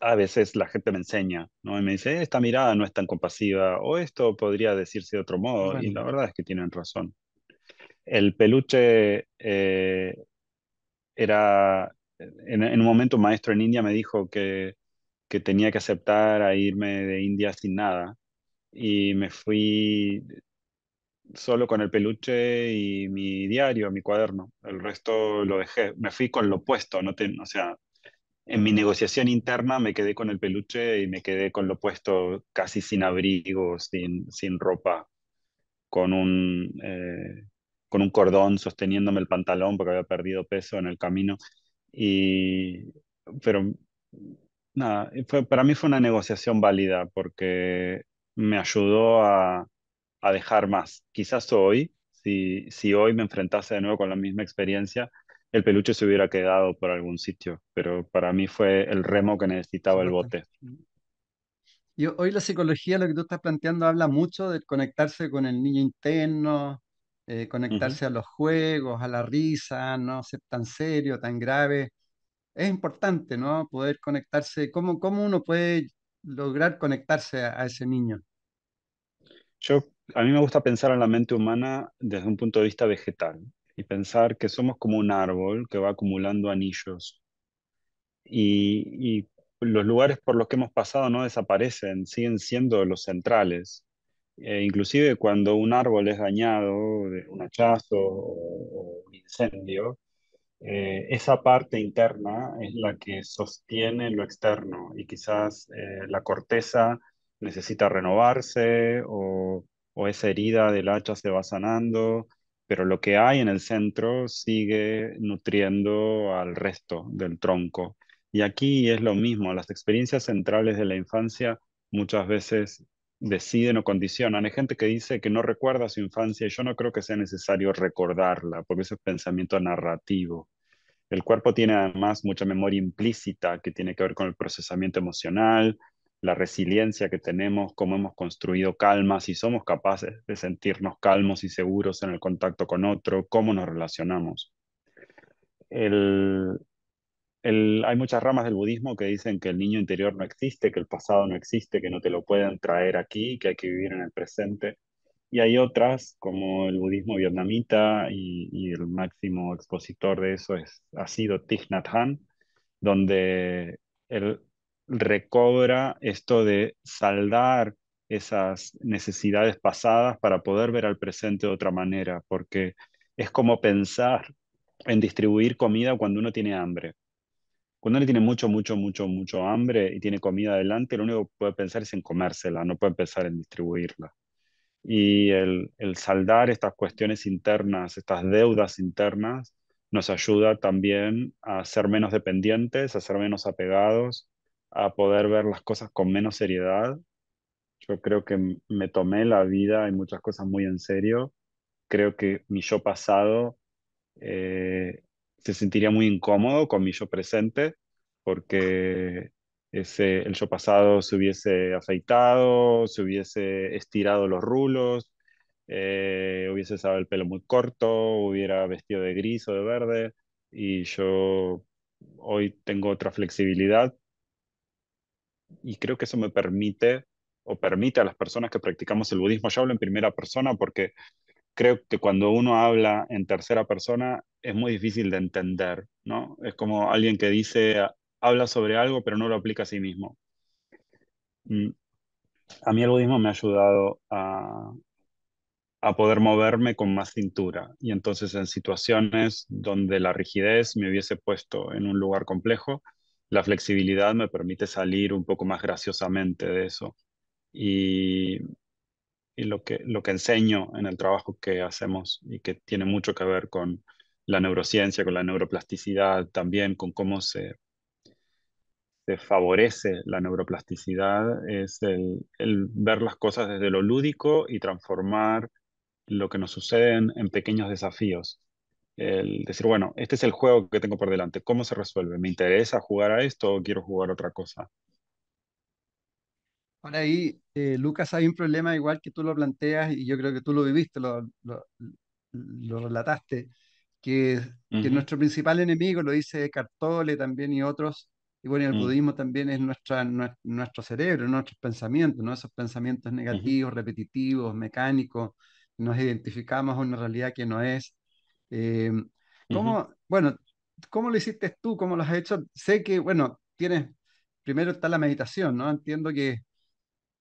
a veces la gente me enseña, ¿no? Y me dice, esta mirada no es tan compasiva o esto podría decirse de otro modo y la verdad es que tienen razón. El peluche eh, era, en, un momento un maestro en India me dijo que que tenía que aceptar a irme de India sin nada. Y me fui solo con el peluche y mi diario, mi cuaderno. El resto lo dejé. Me fui con lo puesto. no o sea, en mi negociación interna me quedé con el peluche y me quedé con lo puesto casi sin abrigo, sin, sin ropa, con un, eh, con un cordón sosteniéndome el pantalón porque había perdido peso en el camino. Y, pero nada, para mí fue una negociación válida porque me ayudó a, a dejar más. Quizás hoy, si, si hoy me enfrentase de nuevo con la misma experiencia, el peluche se hubiera quedado por algún sitio, pero para mí fue el remo que necesitaba el bote. Y hoy la psicología, lo que tú estás planteando, habla mucho de conectarse con el niño interno, eh, conectarse a los juegos, a la risa, no ser tan serio, tan grave. Es importante, ¿no? Poder conectarse. ¿Cómo, cómo uno puede lograr conectarse a ese niño? Yo a mí me gusta pensar en la mente humana desde un punto de vista vegetal y pensar que somos como un árbol que va acumulando anillos y, los lugares por los que hemos pasado no desaparecen, siguen siendo los centrales. Eh, inclusive cuando un árbol es dañado de un hachazo o, un incendio, eh, esa parte interna es la que sostiene lo externo y quizás eh, la corteza necesita renovarse o o esa herida del hacha se va sanando, pero lo que hay en el centro sigue nutriendo al resto del tronco. Y aquí es lo mismo, las experiencias centrales de la infancia muchas veces deciden o condicionan. Hay gente que dice que no recuerda su infancia y yo no creo que sea necesario recordarla, porque ese es pensamiento narrativo. El cuerpo tiene además mucha memoria implícita que tiene que ver con el procesamiento emocional, la resiliencia que tenemos, cómo hemos construido calma, si somos capaces de sentirnos calmos y seguros en el contacto con otro, cómo nos relacionamos. hay muchas ramas del budismo que dicen que el niño interior no existe, que el pasado no existe, que no te lo pueden traer aquí, que hay que vivir en el presente. Y hay otras, como el budismo vietnamita, y, el máximo expositor de eso es, ha sido Thich Nhat Hanh, donde el recobra esto de saldar esas necesidades pasadas para poder ver al presente de otra manera, porque es como pensar en distribuir comida cuando uno tiene hambre. Cuando uno tiene mucho, mucho, mucho, mucho hambre y tiene comida adelante, lo único que puede pensar es en comérsela, no puede pensar en distribuirla. Y el, el saldar estas cuestiones internas, estas deudas internas, nos ayuda también a ser menos dependientes, a ser menos apegados a poder ver las cosas con menos seriedad. Yo creo que me tomé la vida y muchas cosas muy en serio. Creo que mi yo pasado eh, se sentiría muy incómodo con mi yo presente porque ese, el yo pasado se hubiese afeitado, se hubiese estirado los rulos, eh, hubiese usado el pelo muy corto, hubiera vestido de gris o de verde y yo hoy tengo otra flexibilidad y creo que eso me permite o permite a las personas que practicamos el budismo, yo hablo en primera persona porque creo que cuando uno habla en tercera persona es muy difícil de entender, ¿no? Es como alguien que dice, habla sobre algo pero no lo aplica a sí mismo. Mm, a mí el budismo me ha ayudado a, a poder moverme con más cintura y entonces en situaciones donde la rigidez me hubiese puesto en un lugar complejo, la flexibilidad me permite salir un poco más graciosamente de eso. Y, lo, que, lo que enseño en el trabajo que hacemos y que tiene mucho que ver con la neurociencia, con la neuroplasticidad, también con cómo se, favorece la neuroplasticidad, es el, ver las cosas desde lo lúdico y transformar lo que nos sucede en pequeños desafíos el decir, bueno, este es el juego que tengo por delante, ¿cómo se resuelve? ¿Me interesa jugar a esto o quiero jugar otra cosa? Ahora ahí, eh, Lucas, hay un problema igual que tú lo planteas y yo creo que tú lo viviste, lo, lo, relataste, que, nuestro principal enemigo, lo dice Cartole también y otros, y bueno, el mm. budismo también es nuestra, nuestro, cerebro, nuestros pensamientos, esos pensamientos negativos, repetitivos, mecánicos, nos identificamos a una realidad que no es, eh, ¿cómo, Bueno, ¿cómo lo hiciste tú? ¿Cómo lo has hecho? Sé que, bueno, tienes, primero está la meditación, ¿no? Entiendo que,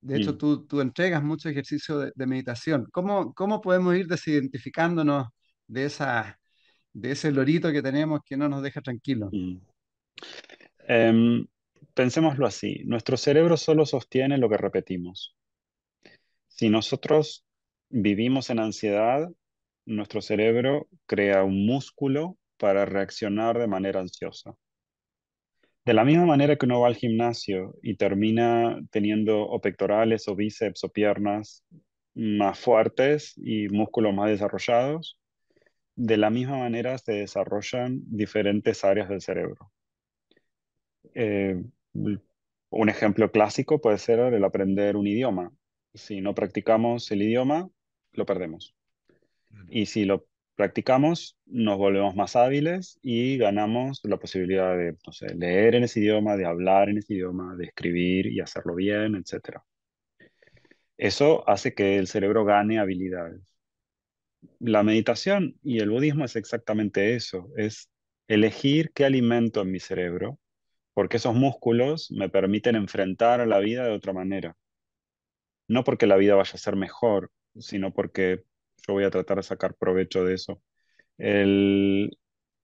de hecho, tú, entregas mucho ejercicio de, meditación. ¿Cómo, ¿Cómo podemos ir desidentificándonos de, esa, de ese lorito que tenemos que no nos deja tranquilos? Mm. Em, pensémoslo así, nuestro cerebro solo sostiene lo que repetimos. Si nosotros vivimos en ansiedad, nuestro cerebro crea un músculo para reaccionar de manera ansiosa. De la misma manera que uno va al gimnasio y termina teniendo o pectorales o bíceps o piernas más fuertes y músculos más desarrollados, de la misma manera se desarrollan diferentes áreas del cerebro. Eh, un ejemplo clásico puede ser el aprender un idioma. Si no practicamos el idioma, lo perdemos. Y si lo practicamos, nos volvemos más hábiles y ganamos la posibilidad de leer en ese idioma, de hablar en ese idioma, de escribir y hacerlo bien, etc. Eso hace que el cerebro gane habilidades. La meditación y el budismo es exactamente eso, es elegir qué alimento en mi cerebro, porque esos músculos me permiten enfrentar a la vida de otra manera. No porque la vida vaya a ser mejor, sino porque yo voy a tratar de sacar provecho de eso. El,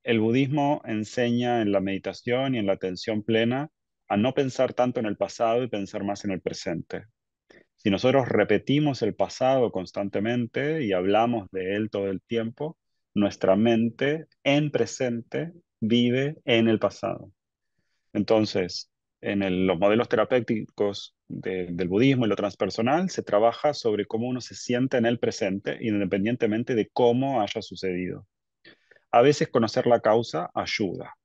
el budismo enseña en la meditación y en la atención plena a no pensar tanto en el pasado y pensar más en el presente. Si nosotros repetimos el pasado constantemente y hablamos de él todo el tiempo, nuestra mente en presente vive en el pasado. Entonces, en los modelos terapéuticos del budismo y lo transpersonal se trabaja sobre cómo uno se siente en el presente, independientemente de cómo haya sucedido. A veces conocer la causa ayuda,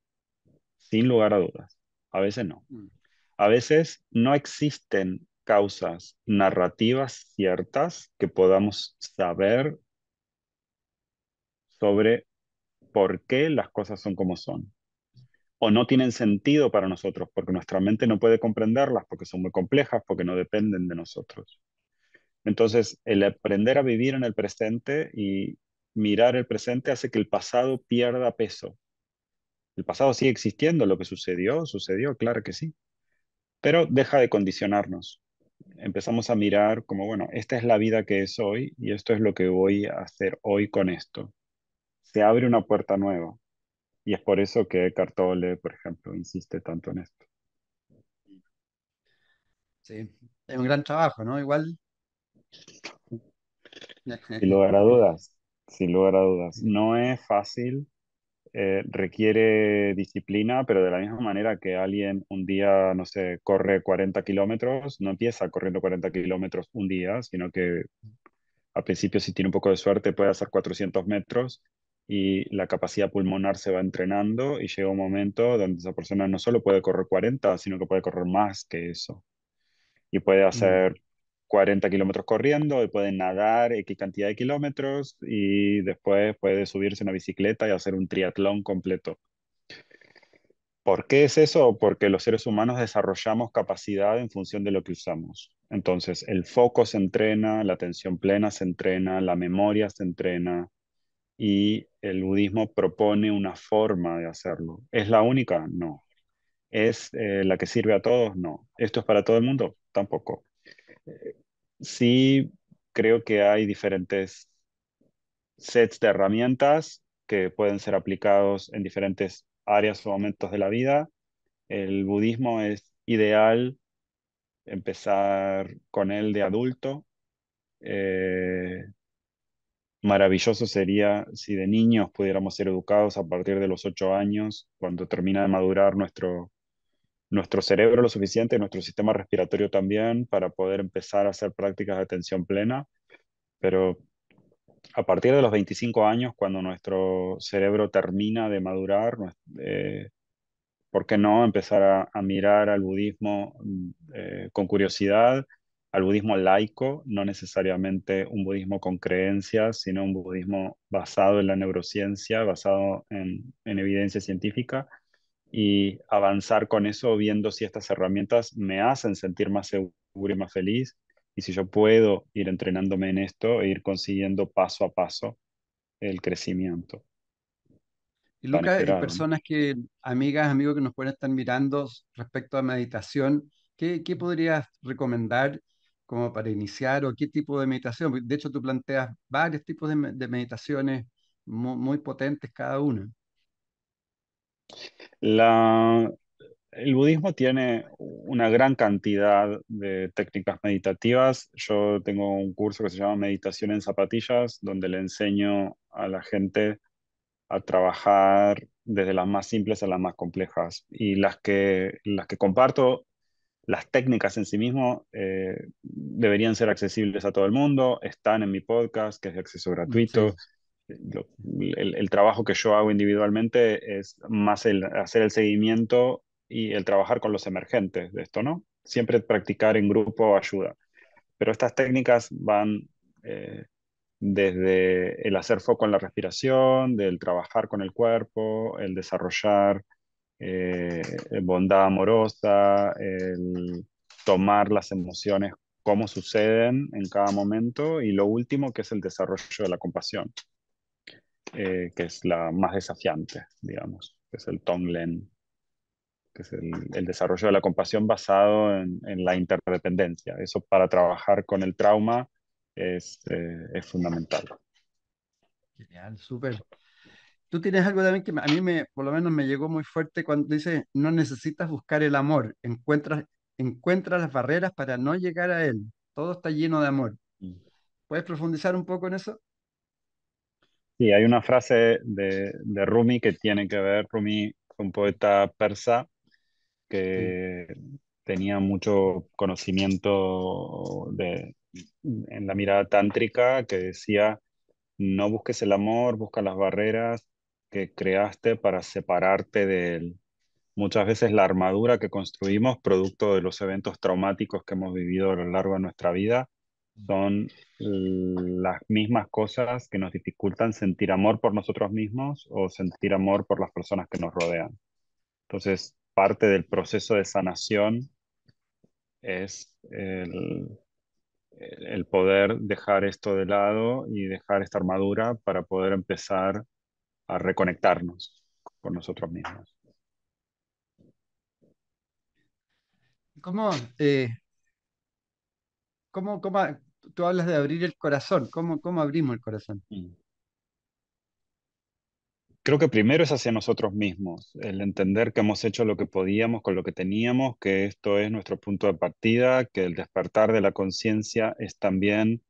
sin lugar a dudas. A veces no. Mm. A veces no existen causas narrativas ciertas que podamos saber sobre por qué las cosas son como son no tienen sentido para nosotros, porque nuestra mente no puede comprenderlas, porque son muy complejas, porque no dependen de nosotros. Entonces, el aprender a vivir en el presente y mirar el presente hace que el pasado pierda peso. El pasado sigue existiendo, lo que sucedió, sucedió, claro que sí, pero deja de condicionarnos. Empezamos a mirar como, bueno, esta es la vida que es hoy y esto es lo que voy a hacer hoy con esto. Se abre una puerta nueva y es por eso que Cartole, por ejemplo, insiste tanto en esto. Sí, es un gran trabajo, ¿no? Igual. Sin lugar a dudas, sin lugar a dudas. No es fácil, eh, requiere disciplina, pero de la misma manera que alguien un día, no sé, corre 40 kilómetros, no empieza corriendo 40 kilómetros un día, sino que al principio si tiene un poco de suerte puede hacer 400 metros y la capacidad pulmonar se va entrenando y llega un momento donde esa persona no solo puede correr 40, sino que puede correr más que eso. Y puede mm. hacer 40 kilómetros corriendo y puede nadar X cantidad de kilómetros y después puede subirse a una bicicleta y hacer un triatlón completo. ¿Por qué es eso? Porque los seres humanos desarrollamos capacidad en función de lo que usamos. Entonces, el foco se entrena, la atención plena se entrena, la memoria se entrena, y el budismo propone una forma de hacerlo. ¿Es la única? No. ¿Es eh, la que sirve a todos? No. ¿Esto es para todo el mundo? Tampoco. Eh, sí creo que hay diferentes sets de herramientas que pueden ser aplicados en diferentes áreas o momentos de la vida. El budismo es ideal empezar con él de adulto. Eh, maravilloso sería si de niños pudiéramos ser educados a partir de los ocho años, cuando termina de madurar nuestro, nuestro cerebro lo suficiente, nuestro sistema respiratorio también, para poder empezar a hacer prácticas de atención plena. Pero a partir de los 25 años, cuando nuestro cerebro termina de madurar, eh, ¿por qué no empezar a, mirar al budismo mm, eh, con curiosidad? al budismo laico, no necesariamente un budismo con creencias, sino un budismo basado en la neurociencia, basado en, evidencia científica, y avanzar con eso viendo si estas herramientas me hacen sentir más seguro y más feliz, y si yo puedo ir entrenándome en esto e ir consiguiendo paso a paso el crecimiento. Y Lucas, hay personas que, amigas, amigos que nos pueden estar mirando respecto a meditación, ¿qué, qué podrías recomendar? como para iniciar o qué tipo de meditación. De hecho, tú planteas varios tipos de, meditaciones muy, potentes cada una. el budismo tiene una gran cantidad de técnicas meditativas. Yo tengo un curso que se llama Meditación en Zapatillas, donde le enseño a la gente a trabajar desde las más simples a las más complejas. Y las que, las que comparto las técnicas en sí mismo eh, deberían ser accesibles a todo el mundo, están en mi podcast, que es de acceso gratuito. el, trabajo que yo hago individualmente es más el hacer el seguimiento y el trabajar con los emergentes de esto, ¿no? Siempre practicar en grupo ayuda. Pero estas técnicas van eh, desde el hacer foco en la respiración, del trabajar con el cuerpo, el desarrollar eh, bondad amorosa, el tomar las emociones como suceden en cada momento y lo último que es el desarrollo de la compasión, eh, que es la más desafiante, digamos, que es el Tonglen, que es el, desarrollo de la compasión basado en, la interdependencia. Eso para trabajar con el trauma es, eh, es fundamental. Genial, súper tú tienes algo también que a mí me, por lo menos me llegó muy fuerte cuando dice no necesitas buscar el amor, encuentras, encuentras las barreras para no llegar a él, todo está lleno de amor. Mm. ¿Puedes profundizar un poco en eso? Sí, hay una frase de, de Rumi que tiene que ver, Rumi un poeta persa que tenía mucho conocimiento en la mirada tántrica que decía, no busques el amor, busca las barreras, que creaste para separarte de Muchas veces la armadura que construimos, producto de los eventos traumáticos que hemos vivido a lo largo de nuestra vida, mm. son las mismas cosas que nos dificultan sentir amor por nosotros mismos o sentir amor por las personas que nos rodean. Entonces, parte del proceso de sanación es el, el poder dejar esto de lado y dejar esta armadura para poder empezar a reconectarnos con nosotros mismos. ¿Cómo, eh, cómo, tú hablas de abrir el corazón? ¿Cómo abrimos el corazón? Mm. Creo que primero es hacia nosotros mismos, el entender que hemos hecho lo que podíamos con lo que teníamos, que esto es nuestro punto de partida, que el despertar de la conciencia es también,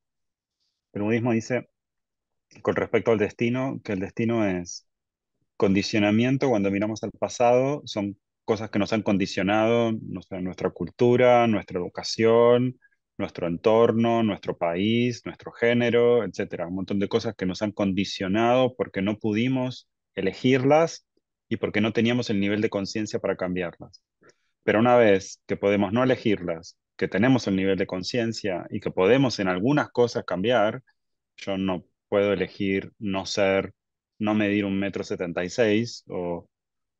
el budismo dice, con respecto al destino, que el destino es condicionamiento, cuando miramos al pasado, son cosas que nos han condicionado, nuestra, cultura, nuestra educación, nuestro entorno, nuestro país, nuestro género, etcétera. Un montón de cosas que nos han condicionado porque no pudimos elegirlas y porque no teníamos el nivel de conciencia para cambiarlas. Pero una vez que podemos no elegirlas, que tenemos el nivel de conciencia y que podemos en algunas cosas cambiar, yo no puedo elegir no ser, no medir un metro setenta y seis o,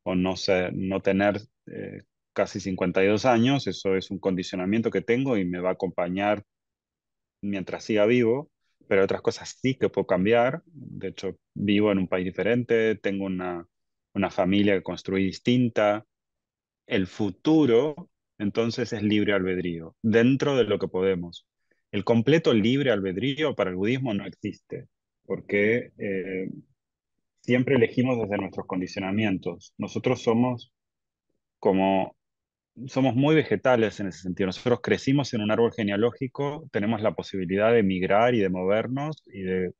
no, ser, no tener eh, y casi 52 años, eso es un condicionamiento que tengo y me va a acompañar mientras siga vivo, pero otras cosas sí que puedo cambiar, de hecho vivo en un país diferente, tengo una, una familia que construí distinta, el futuro entonces es libre albedrío, dentro de lo que podemos. El completo libre albedrío para el budismo no existe porque eh, siempre elegimos desde nuestros condicionamientos. Nosotros somos como, somos muy vegetales en ese sentido. Nosotros crecimos en un árbol genealógico, tenemos la posibilidad de migrar y de movernos y de,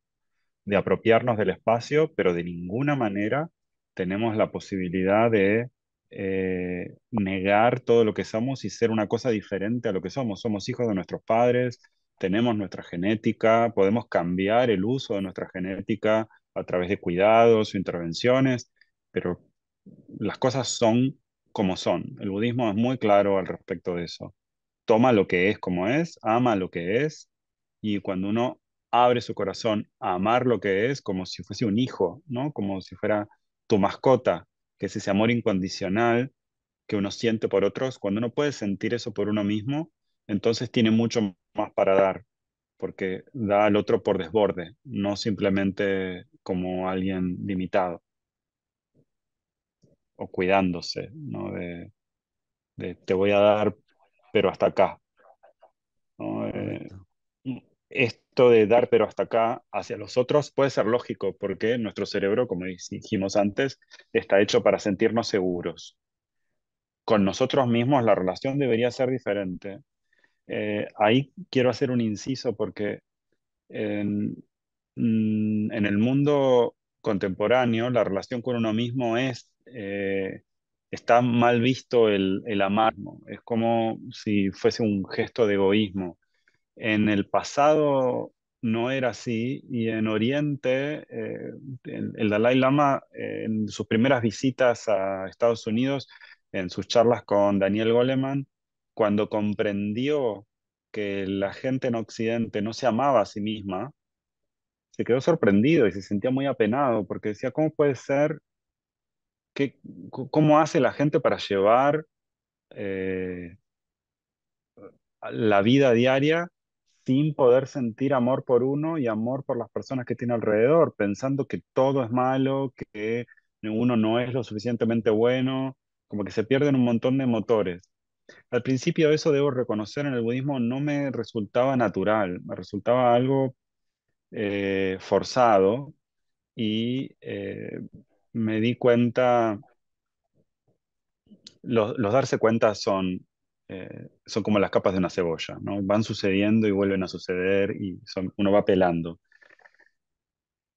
apropiarnos del espacio, pero de ninguna manera tenemos la posibilidad de eh, negar todo lo que somos y ser una cosa diferente a lo que somos. Somos hijos de nuestros padres, tenemos nuestra genética, podemos cambiar el uso de nuestra genética a través de cuidados o intervenciones, pero las cosas son como son. El budismo es muy claro al respecto de eso. Toma lo que es como es, ama lo que es, y cuando uno abre su corazón a amar lo que es, como si fuese un hijo, ¿no? Como si fuera tu mascota, que es ese amor incondicional que uno siente por otros, cuando uno puede sentir eso por uno mismo, entonces tiene mucho más para dar, porque da al otro por desborde, no simplemente como alguien limitado o cuidándose, ¿no? De, te voy a dar, pero hasta acá. Eh, esto de dar pero hasta acá hacia los otros puede ser lógico porque nuestro cerebro, como dijimos antes, está hecho para sentirnos seguros. Con nosotros mismos la relación debería ser diferente eh, ahí quiero hacer un inciso porque mm, en, el mundo contemporáneo la relación con uno mismo es, eh, está mal visto el, amar. es como si fuese un gesto de egoísmo. En el pasado no era así y en Oriente eh, el, Dalai Lama en sus primeras visitas a Estados Unidos, en sus charlas con Daniel Goleman, cuando comprendió que la gente en Occidente no se amaba a sí misma, se quedó sorprendido y se sentía muy apenado porque decía, ¿cómo puede ser? Que, ¿Cómo hace la gente para llevar eh, la vida diaria sin poder sentir amor por uno y amor por las personas que tiene alrededor, pensando que todo es malo, que uno no es lo suficientemente bueno, como que se pierden un montón de motores. Al principio eso debo reconocer en el budismo no me resultaba natural, me resultaba algo eh, forzado y eh, me di cuenta, los, darse cuenta son, eh, son como las capas de una cebolla, ¿no? van sucediendo y vuelven a suceder y uno va pelando.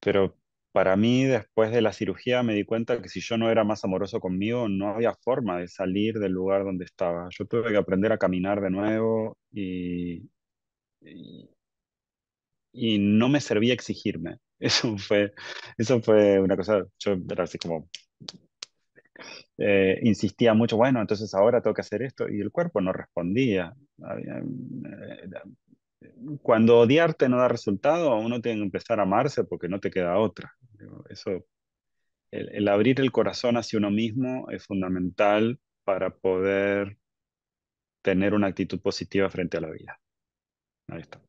Pero para mí, después de la cirugía, me di cuenta que si yo no era más amoroso conmigo, no había forma de salir del lugar donde estaba. Yo tuve que aprender a caminar de nuevo y, no me servía exigirme. Eso fue, eso fue una cosa, yo era así como, eh, insistía mucho, bueno, entonces ahora tengo que hacer esto, y el cuerpo no respondía. Eh, cuando odiarte no da resultado, uno tiene que empezar a amarse porque no te queda otra. Eso, el, abrir el corazón hacia uno mismo es fundamental para poder tener una actitud positiva frente a la vida. Ahí está.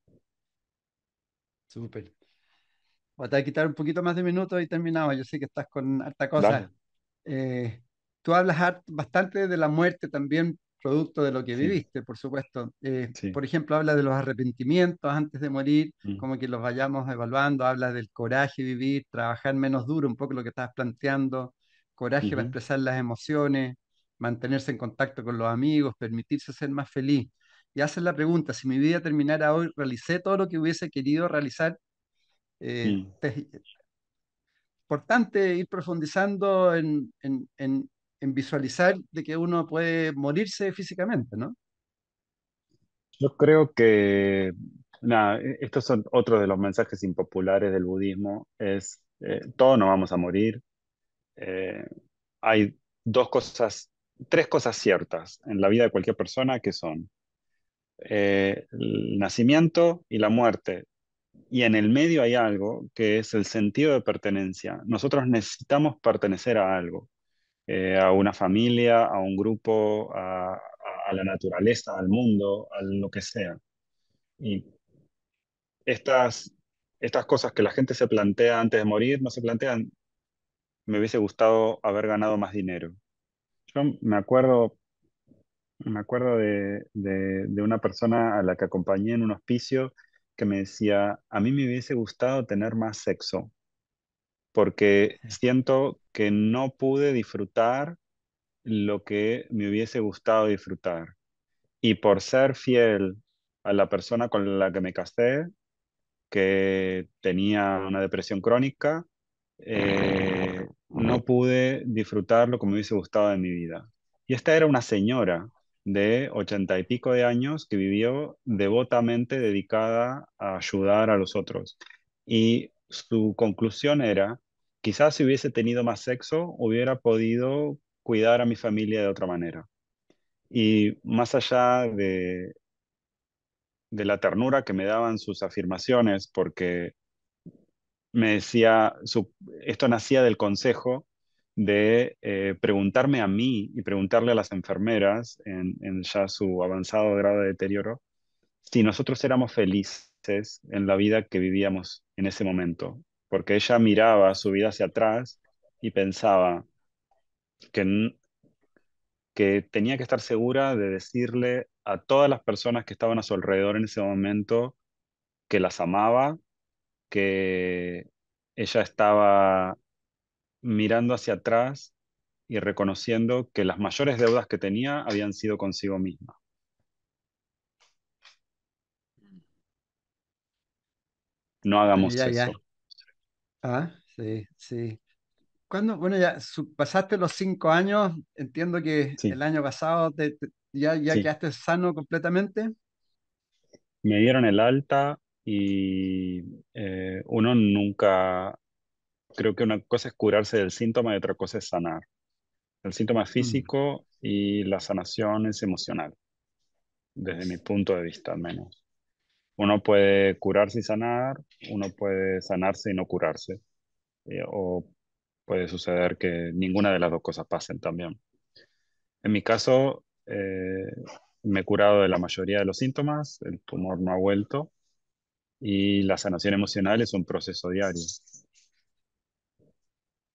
Súper. Voy a quitar un poquito más de minutos y terminamos. Yo sé que estás con harta cosa. Eh, tú hablas bastante de la muerte también producto de lo que viviste, por supuesto. Eh, por ejemplo, habla de los arrepentimientos antes de morir, mm. como que los vayamos evaluando, habla del coraje vivir, trabajar menos duro, un poco lo que estabas planteando, coraje para expresar las emociones, mantenerse en contacto con los amigos, permitirse ser más feliz. Y haces la pregunta, si mi vida terminara hoy, ¿realicé todo lo que hubiese querido realizar? Eh, mm. importante ir profundizando en, en, en, en visualizar de que uno puede morirse físicamente, ¿no? Yo creo que, nada, e-, estos son otros de los mensajes impopulares del budismo, es, todo eh, todos nos vamos a morir. Eh, hay dos cosas, tres cosas ciertas en la vida de cualquier persona que son eh, el nacimiento y la muerte. Y en el medio hay algo que es el sentido de pertenencia. Nosotros necesitamos pertenecer a algo. Eh, a una familia, a un grupo, a, la naturaleza, al mundo, a lo que sea. Y estas, estas cosas que la gente se plantea antes de morir, no se plantean, me hubiese gustado haber ganado más dinero. Yo me acuerdo, me acuerdo de una persona a la que acompañé en un hospicio que me decía, a mí me hubiese gustado tener más sexo porque siento que no pude disfrutar lo que me hubiese gustado disfrutar. Y por ser fiel a la persona con la que me casé, que tenía una depresión crónica, eh, no pude disfrutar lo que me hubiese gustado de mi vida. Y esta era una señora de ochenta y pico de años que vivió devotamente dedicada a ayudar a los otros. Y su conclusión era, quizás si hubiese tenido más sexo, hubiera podido cuidar a mi familia de otra manera. Y más allá de, la ternura que me daban sus afirmaciones, porque me decía, esto nacía del consejo de eh, preguntarme a mí y preguntarle a las enfermeras en ya su avanzado grado de deterioro si nosotros éramos felices en la vida que vivíamos en ese momento, porque ella miraba su vida hacia atrás y pensaba que, que tenía que estar segura de decirle a todas las personas que estaban a su alrededor en ese momento que las amaba, que ella estaba mirando hacia atrás y reconociendo que las mayores deudas que tenía habían sido consigo misma. No hagamos eso. Ah, sí, sí. ¿Cuándo? Bueno, ya pasaste los cinco años, entiendo que el año pasado ya, ya quedaste sano completamente. Me dieron el alta y eh, uno nunca, creo que una cosa es curarse del síntoma y otra cosa es sanar. El síntoma mm. físico y la sanación es emocional, desde mi punto de vista al menos. Uno puede curarse y sanar, uno puede sanarse y no curarse, eh, o puede suceder que ninguna de las dos cosas pasen también. En mi caso, eh, me he curado de la mayoría de los síntomas, el tumor no ha vuelto y la sanación emocional es un proceso diario.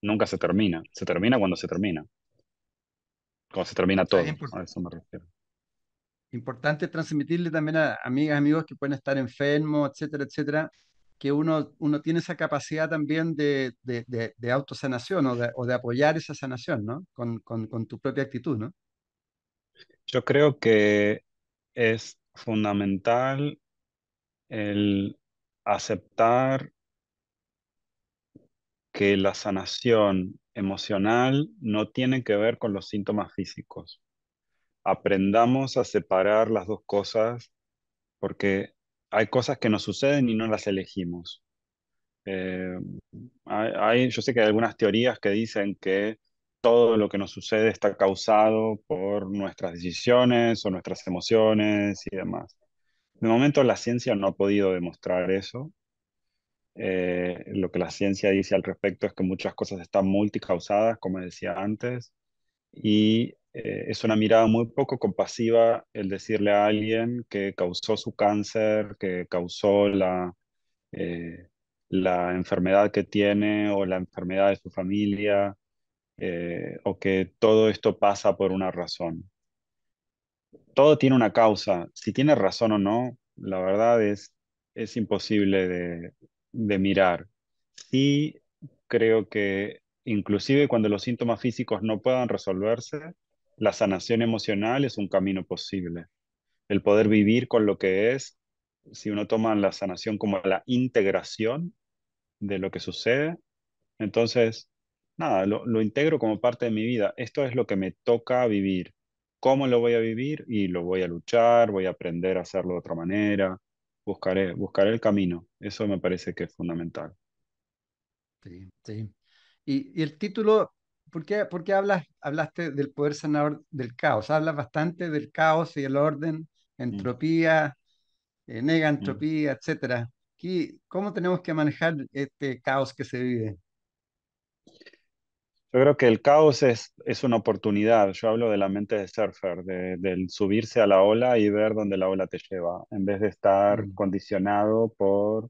Nunca se termina, se termina cuando se termina, cuando se termina ah, todo, a eso me refiero importante transmitirle también a amigas, amigos que pueden estar enfermos, etcétera, etcétera, que uno, uno tiene esa capacidad también de, de, autosanación o de, apoyar esa sanación, ¿no? Con, tu propia actitud, ¿no? Yo creo que es fundamental el aceptar que la sanación emocional no tiene que ver con los síntomas físicos aprendamos a separar las dos cosas porque hay cosas que nos suceden y no las elegimos. Eh, hay, yo sé que hay algunas teorías que dicen que todo lo que nos sucede está causado por nuestras decisiones o nuestras emociones y demás. De momento la ciencia no ha podido demostrar eso. Eh, lo que la ciencia dice al respecto es que muchas cosas están multicausadas, como decía antes, y eh, es una mirada muy poco compasiva el decirle a alguien que causó su cáncer, que causó la, eh, enfermedad que tiene o la enfermedad de su familia, eh, o que todo esto pasa por una razón. Todo tiene una causa. Si tiene razón o no, la verdad es, imposible de, de mirar. Sí creo que inclusive cuando los síntomas físicos no puedan resolverse, la sanación emocional es un camino posible. El poder vivir con lo que es, si uno toma la sanación como la integración de lo que sucede, entonces, nada, lo, integro como parte de mi vida. Esto es lo que me toca vivir. ¿Cómo lo voy a vivir? Y lo voy a luchar, voy a aprender a hacerlo de otra manera, buscaré, buscaré el camino. Eso me parece que es fundamental. Sí, sí. Y, y el título ¿por qué, hablas, hablaste del poder sanador del caos? Hablas bastante del caos y el orden, mm. entropía, eh, negantropía, mm. etcétera. ¿Cómo tenemos que manejar este caos que se vive? Yo creo que el caos es, una oportunidad. Yo hablo de la mente de surfer, del subirse a la ola y ver dónde la ola te lleva, en vez de estar mm. condicionado por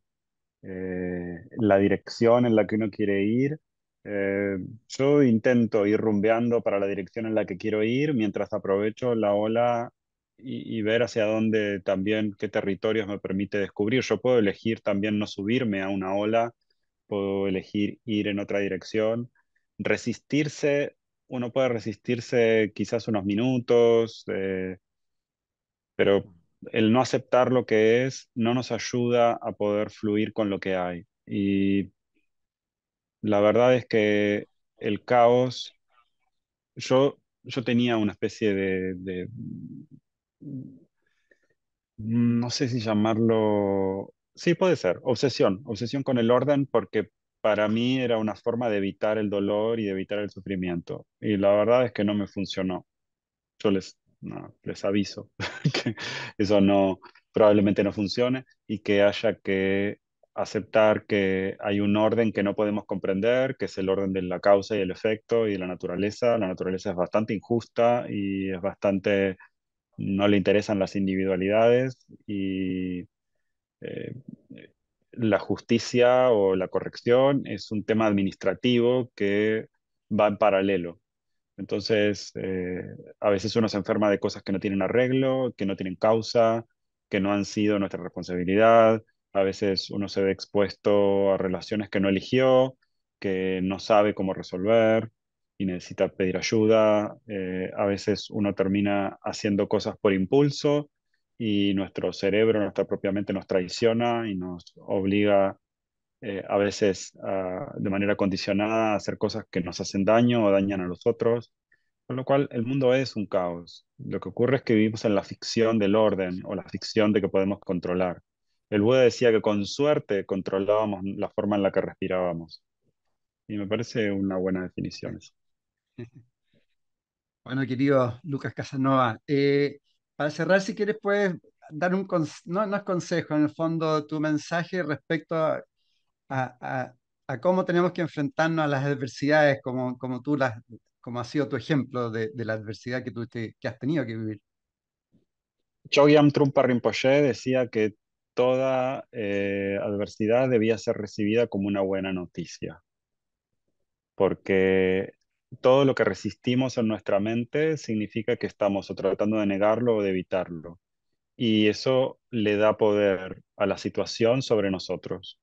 eh, la dirección en la que uno quiere ir eh, yo intento ir rumbeando para la dirección en la que quiero ir mientras aprovecho la ola y, ver hacia dónde también, qué territorios me permite descubrir. Yo puedo elegir también no subirme a una ola, puedo elegir ir en otra dirección. Resistirse, uno puede resistirse quizás unos minutos, eh, pero el no aceptar lo que es no nos ayuda a poder fluir con lo que hay. Y la verdad es que el caos, yo, yo tenía una especie de, no sé si llamarlo, sí puede ser, obsesión, obsesión con el orden porque para mí era una forma de evitar el dolor y de evitar el sufrimiento. Y la verdad es que no me funcionó. Yo les, les aviso que eso no, probablemente no funcione y que haya que aceptar que hay un orden que no podemos comprender, que es el orden de la causa y el efecto y de la naturaleza. La naturaleza es bastante injusta y es bastante, no le interesan las individualidades y eh, la justicia o la corrección es un tema administrativo que va en paralelo. Entonces, eh, a veces uno se enferma de cosas que no tienen arreglo, que no tienen causa, que no han sido nuestra responsabilidad, a veces uno se ve expuesto a relaciones que no eligió, que no sabe cómo resolver y necesita pedir ayuda. Eh, a veces uno termina haciendo cosas por impulso y nuestro cerebro, nuestra propia mente nos traiciona y nos obliga eh, a veces de manera condicionada a hacer cosas que nos hacen daño o dañan a los otros. Con lo cual, el mundo es un caos. Lo que ocurre es que vivimos en la ficción del orden o la ficción de que podemos controlar. El Buda decía que con suerte controlábamos la forma en la que respirábamos. Y me parece una buena definición eso. Bueno, querido Lucas Casanova, eh, para cerrar, si quieres, puedes dar un no, no es consejo, en el fondo, tu mensaje respecto a, a, a, cómo tenemos que enfrentarnos a las adversidades, como, como tú las, como ha sido tu ejemplo de, la adversidad que, tú que has tenido que vivir. Chogyam Trumpa Rinpoche decía que toda eh, adversidad debía ser recibida como una buena noticia, porque todo lo que resistimos en nuestra mente significa que estamos o tratando de negarlo o de evitarlo, y eso le da poder a la situación sobre nosotros.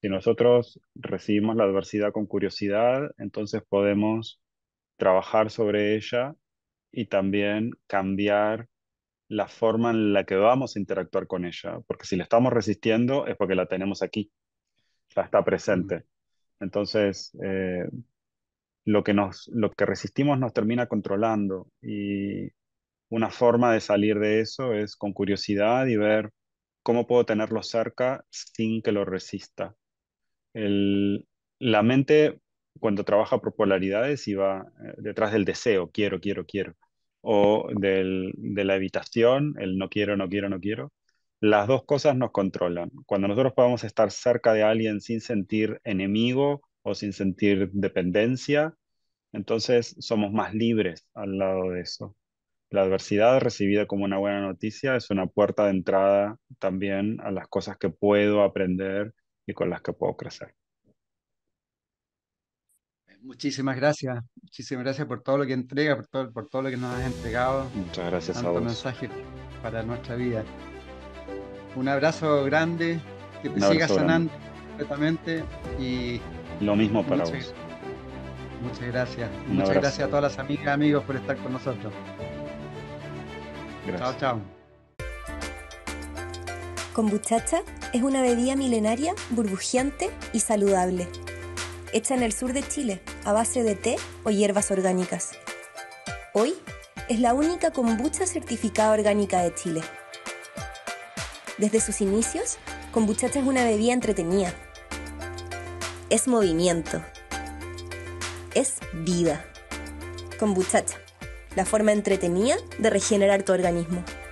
Si nosotros recibimos la adversidad con curiosidad, entonces podemos trabajar sobre ella y también cambiar la forma en la que vamos a interactuar con ella, porque si la estamos resistiendo es porque la tenemos aquí, ya está presente. Entonces, eh, lo, que nos, lo que resistimos nos termina controlando y una forma de salir de eso es con curiosidad y ver cómo puedo tenerlo cerca sin que lo resista. la mente cuando trabaja por polaridades y va eh, detrás del deseo, quiero, quiero, quiero o de la evitación, el no quiero, no quiero, no quiero, las dos cosas nos controlan. Cuando nosotros podemos estar cerca de alguien sin sentir enemigo o sin sentir dependencia, entonces somos más libres al lado de eso. La adversidad recibida como una buena noticia es una puerta de entrada también a las cosas que puedo aprender y con las que puedo crecer. Muchísimas gracias, muchísimas gracias por todo lo que entrega, por todo, por todo lo que nos has entregado. Muchas gracias a mensaje para nuestra vida. Un abrazo grande, que te sigas sanando completamente y... Lo mismo para muchas, vos. Muchas gracias. muchas gracias a todas las amigas y amigos por estar con nosotros. Gracias. Chao, chao. Kombuchacha es una bebida milenaria, burbujeante y saludable hecha en el sur de Chile a base de té o hierbas orgánicas. Hoy es la única kombucha certificada orgánica de Chile. Desde sus inicios, kombucha es una bebida entretenida. Es movimiento. Es vida. Kombucha, la forma entretenida de regenerar tu organismo.